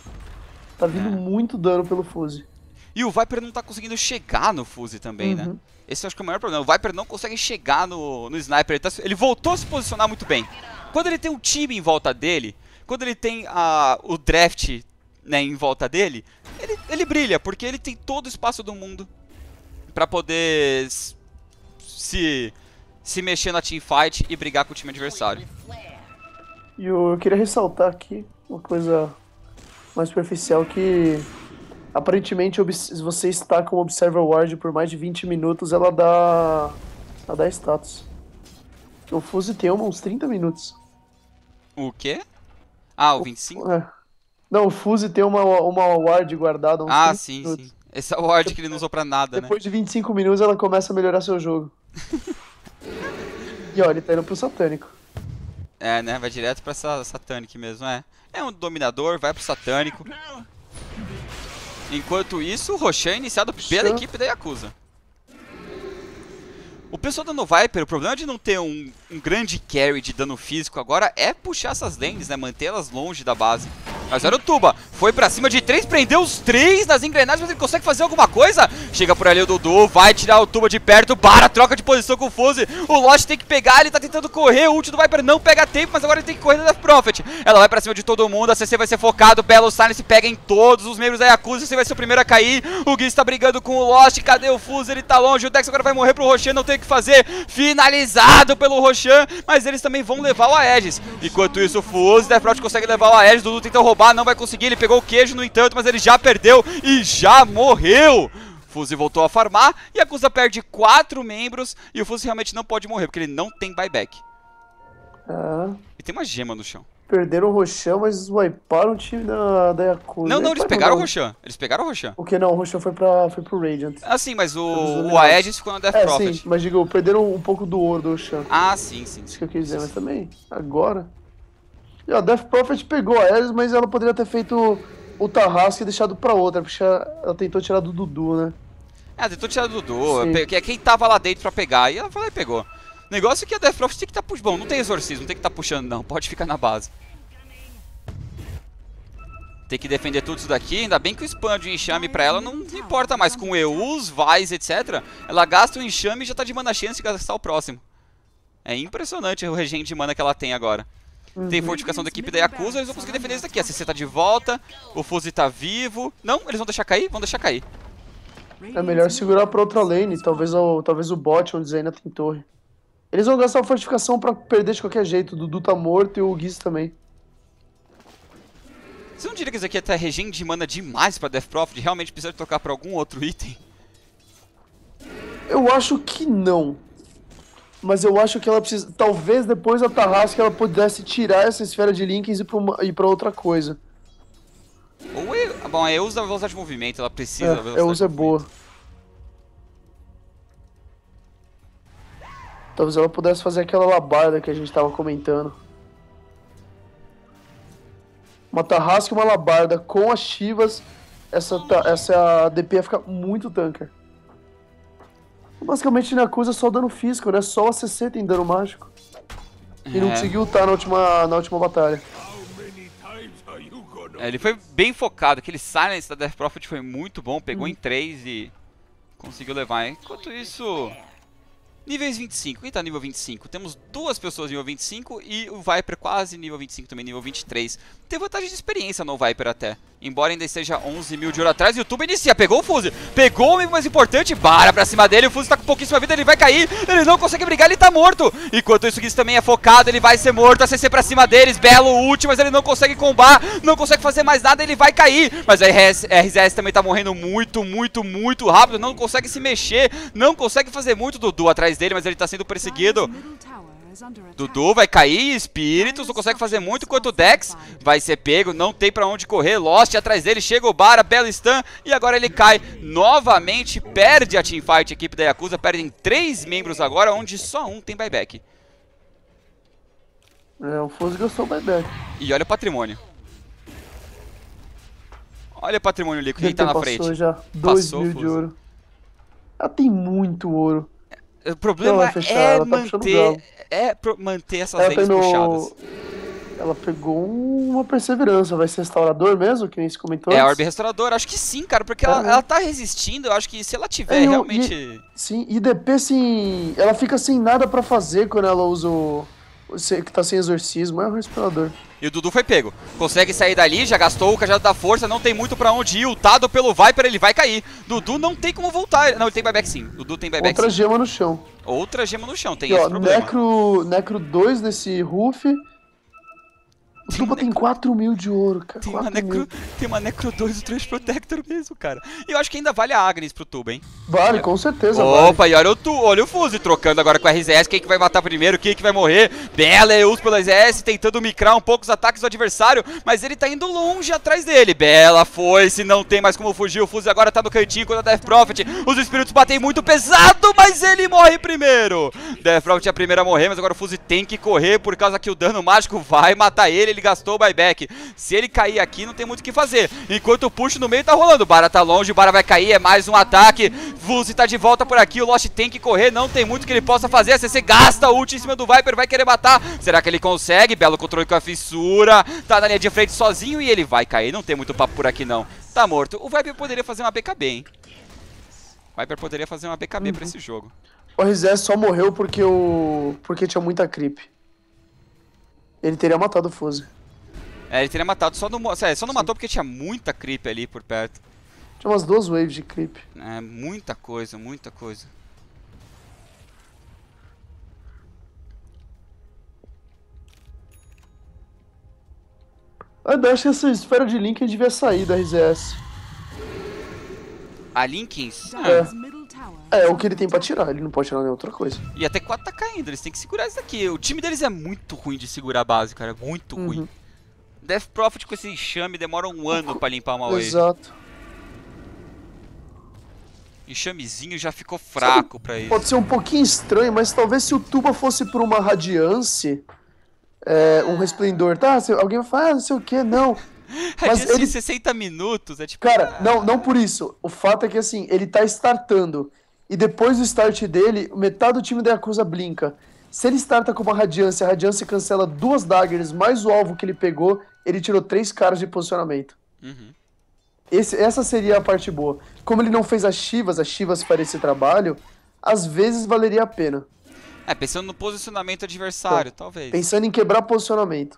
Tá vindo é. muito dano pelo Fuse. E o Viper não tá conseguindo chegar no Fuse também, né? uhum. né? Esse eu acho que é o maior problema. O Viper não consegue chegar no, no Sniper. Ele, tá, ele voltou a se posicionar muito bem. Quando ele tem um time em volta dele, quando ele tem a, o draft né, em volta dele, ele, ele brilha, porque ele tem todo o espaço do mundo para poder se, se mexer na teamfight e brigar com o time adversário. E eu, queria ressaltar aqui uma coisa mais superficial que aparentemente você está com o Observer Ward por mais de 20 minutos, ela dá. ela dá status. O Fuse tem uns 30 minutos. O quê? Ah, o 25? É. Não, o Fuse tem uma, uma award guardada. ah, sim, sim. Essa award que ele não usou pra nada, Depois né? Depois de 25 minutos ela começa a melhorar seu jogo. e olha, ele tá indo pro satânico. É, né? Vai direto pra essa satânica mesmo, é. É um dominador, vai pro satânico. Enquanto isso, o Roshan é iniciado pela equipe da Yakuza. O pessoal da No Viper, o problema é de não ter um um grande carry de dano físico agora é puxar essas lanes, né? Mantê-las longe da base. Mas olha o Tuba, foi pra cima de três, prendeu os três nas engrenagens, mas ele consegue fazer alguma coisa? Chega por ali o Dudu, vai tirar o Tuba de perto, para, troca de posição com o Fuse, o Lost tem que pegar, ele tá tentando correr, o ult do Viper não pega tempo, mas agora ele tem que correr da Profit. Ela vai pra cima de todo mundo, a CC vai ser focado, Belo Silence pega em todos os membros da Yakuza, você vai ser o primeiro a cair, o Gui está brigando com o Lost, cadê o Fuse? Ele tá longe, o Dex agora vai morrer pro Rocher, não tem o que fazer, finalizado pelo Rocher mas eles também vão levar o Aegis. Enquanto isso, o Fuzz, Deathprot consegue levar o Aegis, Dudu tenta roubar, não vai conseguir, ele pegou o queijo no entanto, mas ele já perdeu e já morreu. Fuse voltou a farmar, e a Cusa perde 4 membros, e o Fuse realmente não pode morrer, porque ele não tem buyback. Ah. E tem uma gema no chão perderam o Roxan, mas wiparam o time da, da Yakuza. Não, não, eles pegaram o Roxan. Eles pegaram o Roxan. O que não, o Roxan foi, foi pro Radiant. Ah, sim, mas o, o Aegis ficou na Death é, Prophet. Sim, mas digo, perderam um pouco do ouro do Roxan. Ah, sim, sim. Isso que eu quis dizer, mas também, agora. E, ó, Death Prophet pegou a Aegis, mas ela poderia ter feito o Tarrasque e deixado pra outra, porque ela tentou tirar do Dudu, né? É, tentou tirar do Dudu. Sim. É quem tava lá dentro pra pegar, e ela foi e pegou. Negócio é que a Deathloft tem que estar tá puxando. Bom, não tem exorcismo, não tem que estar tá puxando não. Pode ficar na base. Tem que defender tudo isso daqui. Ainda bem que o spam de enxame pra ela não importa mais. Com EUs, Vais, etc. Ela gasta o enxame e já tá de mana chance de gastar o próximo. É impressionante o regente de mana que ela tem agora. Tem uhum. fortificação da equipe da Yakuza, eles vão conseguir defender isso daqui. A CC tá de volta, o Fuzzy tá vivo. Não, eles vão deixar cair? Vão deixar cair. É melhor segurar pra outra lane, talvez o, talvez o bot onde ainda tem torre. Eles vão gastar a fortificação pra perder de qualquer jeito. O Dudu tá morto e o Giz também. Você não diria que isso aqui é até regen de mana demais pra Death Prophet? Realmente precisa tocar pra algum outro item? Eu acho que não. Mas eu acho que ela precisa... Talvez depois da Tarrasca ela pudesse tirar essa esfera de Linkens e ir pra, uma... ir pra outra coisa. Ou eu... É, bom, eu uso a velocidade de movimento, ela precisa é, velocidade eu uso é boa. Talvez ela pudesse fazer aquela labarda que a gente estava comentando. Uma tarrasca e uma labarda com as chivas, essa, essa DP ia ficar muito tanker. Basicamente, na é só dano físico, né? Só o ACC tem dano mágico. E é. não conseguiu lutar na última, na última batalha. É, ele foi bem focado, aquele silence da Death Prophet foi muito bom, pegou hum. em 3 e conseguiu levar. Enquanto isso, Níveis 25. Quem tá nível 25? Temos duas pessoas nível 25 e o Viper quase nível 25 também, nível 23 ter vantagem de experiência no Viper até. Embora ainda esteja 11 mil de ouro atrás, o YouTube inicia, pegou o Fuse, pegou o amigo mais importante, bara pra cima dele, o Fuse tá com pouquíssima vida, ele vai cair, ele não consegue brigar, ele tá morto. Enquanto isso, o Giz também é focado, ele vai ser morto, a CC pra cima deles, belo ult, mas ele não consegue combar, não consegue fazer mais nada, ele vai cair. Mas a RS, RZS também tá morrendo muito, muito, muito rápido, não consegue se mexer, não consegue fazer muito, Dudu atrás dele, mas ele tá sendo perseguido. Dudu vai cair, espíritos, não consegue fazer muito enquanto o Dex vai ser pego, não tem pra onde correr, Lost atrás dele, chega o Bara, belo stun, e agora ele cai novamente, perde a teamfight, a equipe da Yakuza, perdem três membros agora, onde só um tem buyback. É, o Fuzz gastou o buyback. E olha o patrimônio. Olha o patrimônio líquido, quem tá na frente? Já. Dois passou mil de ouro. Ela ah, tem muito ouro. O problema é, fechar, é tá manter, tá é manter essas ela pegou, puxadas. Ela pegou uma perseverança, vai ser restaurador mesmo, que nem se comentou. É, a Orbe restaurador, acho que sim, cara, porque é. ela, ela tá resistindo, eu acho que se ela tiver é, eu, realmente. E, sim, e DP sim. Ela fica sem nada para fazer quando ela usa o. Você que tá sem exorcismo é um respirador. E o Dudu foi pego. Consegue sair dali, já gastou o cajado da força, não tem muito pra onde ir. Ultado pelo Viper, ele vai cair. Dudu não tem como voltar. Não, ele tem buyback sim. Dudu tem buyback Outra sim. gema no chão. Outra gema no chão, tem e, esse ó, problema. Necro, necro 2 nesse Ruff. O Truba tem, 4 mil de ouro, cara. Tem uma, necro, tem uma Necro 2 e Trash Protector mesmo, cara. E eu acho que ainda vale a Agnes pro Tuba, hein? Vale, com certeza. Opa, vale. e olha o, tu, olha o Fuse trocando agora com a RZS. Quem que vai matar primeiro? Quem que vai morrer? Bela é uso pela RZS, tentando micrar um pouco os ataques do adversário, mas ele tá indo longe atrás dele. Bela foi, se não tem mais como fugir. O Fuse agora tá no cantinho contra a Death Prophet. Os espíritos batem muito pesado, mas ele morre primeiro. Death Prophet é a primeira a morrer, mas agora o Fuse tem que correr por causa que o dano mágico vai matar ele. Ele ele gastou o buyback. Se ele cair aqui, não tem muito o que fazer. Enquanto o push no meio tá rolando. O Bara tá longe, o Bara vai cair, é mais um ataque. Vuzi tá de volta por aqui, o Lost tem que correr, não tem muito que ele possa fazer. A CC gasta a ult em cima do Viper, vai querer matar. Será que ele consegue? Belo controle com a fissura. Tá na linha de frente sozinho e ele vai cair. Não tem muito papo por aqui, não. Tá morto. O Viper poderia fazer uma BKB, hein? O Viper poderia fazer uma BKB uhum. pra esse jogo. O RZ só morreu porque o. porque tinha muita creep. Ele teria matado o Fuse. É, ele teria matado, só não, só não matou porque tinha muita creep ali por perto. Tinha umas duas waves de creep. É, muita coisa, muita coisa. Ah, eu acho que essa esfera de Linkin devia sair da RZS. A Linkins? É. É, é, o que ele tem pra tirar, ele não pode tirar nenhuma outra coisa. E até 4 tá caindo, eles têm que segurar isso daqui. O time deles é muito ruim de segurar a base, cara, muito uhum. ruim. Death Profit com esse enxame demora um ano pra limpar uma wave. Exato. Enxamezinho já ficou fraco Sabe, pra isso. Pode ser um pouquinho estranho, mas talvez se o Tuba fosse por uma radiance, é, um resplendor, tá? alguém vai falar, ah, não sei o que, não. Mas ele... 60 minutos, é tipo... Cara, ah. não, não por isso. O fato é que, assim, ele tá startando e depois do start dele, metade do time da Yakuza blinka. Se ele starta com uma radiância, a radiância cancela duas daggers mais o alvo que ele pegou, ele tirou três caras de posicionamento. Uhum. Esse, essa seria a parte boa. Como ele não fez as Chivas, as Chivas para esse trabalho, às vezes valeria a pena. É, pensando no posicionamento adversário, então, talvez. Pensando em quebrar posicionamento.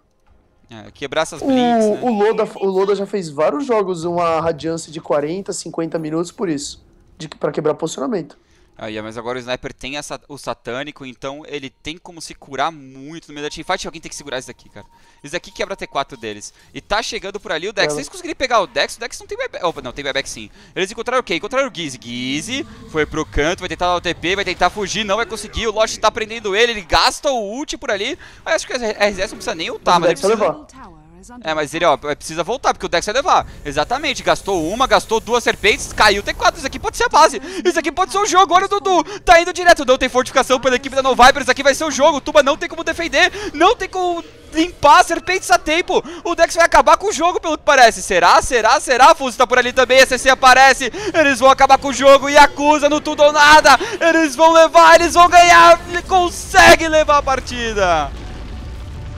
É, quebrar essas blinks, o, né? o, Loda, o Loda já fez vários jogos, uma radiância de 40, 50 minutos por isso de para quebrar posicionamento. Aí, mas agora o Sniper tem essa, o satânico, então ele tem como se curar muito no meio da teamfight. Alguém tem que segurar isso daqui, cara. Isso daqui quebra T4 deles. E tá chegando por ali o Dex. É. Vocês conseguiram pegar o Dex? O Dex não tem buyback. Opa, não, tem buyback sim. Eles encontraram o quê? Encontraram o Gizzy. Gizzy foi pro canto, vai tentar dar o TP, vai tentar fugir, não vai conseguir. O Lost tá prendendo ele, ele gasta o ult por ali. Mas acho que a RZS não precisa nem ultar, mas, mas ele precisa... Levar. É, mas ele, ó, é, precisa voltar, porque o Dex vai levar. Exatamente, gastou uma, gastou duas serpentes, caiu tem quatro. Isso aqui pode ser a base. Isso aqui pode ser o jogo. Olha o Dudu, tá indo direto. Não tem fortificação pela equipe da Noviper. Isso aqui vai ser o jogo. O Tuba não tem como defender, não tem como limpar serpentes a tempo. O Dex vai acabar com o jogo, pelo que parece. Será? Será? Será? Fuso tá por ali também. A CC aparece. Eles vão acabar com o jogo e acusa no tudo ou nada. Eles vão levar, eles vão ganhar. Ele consegue levar a partida.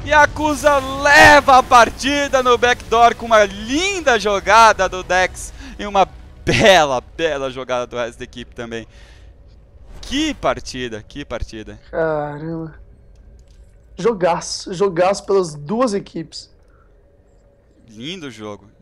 E Cusa leva a partida no backdoor com uma linda jogada do Dex e uma bela, bela jogada do resto da equipe também. Que partida, que partida. Caramba. Jogaço, jogaço pelas duas equipes. Lindo jogo.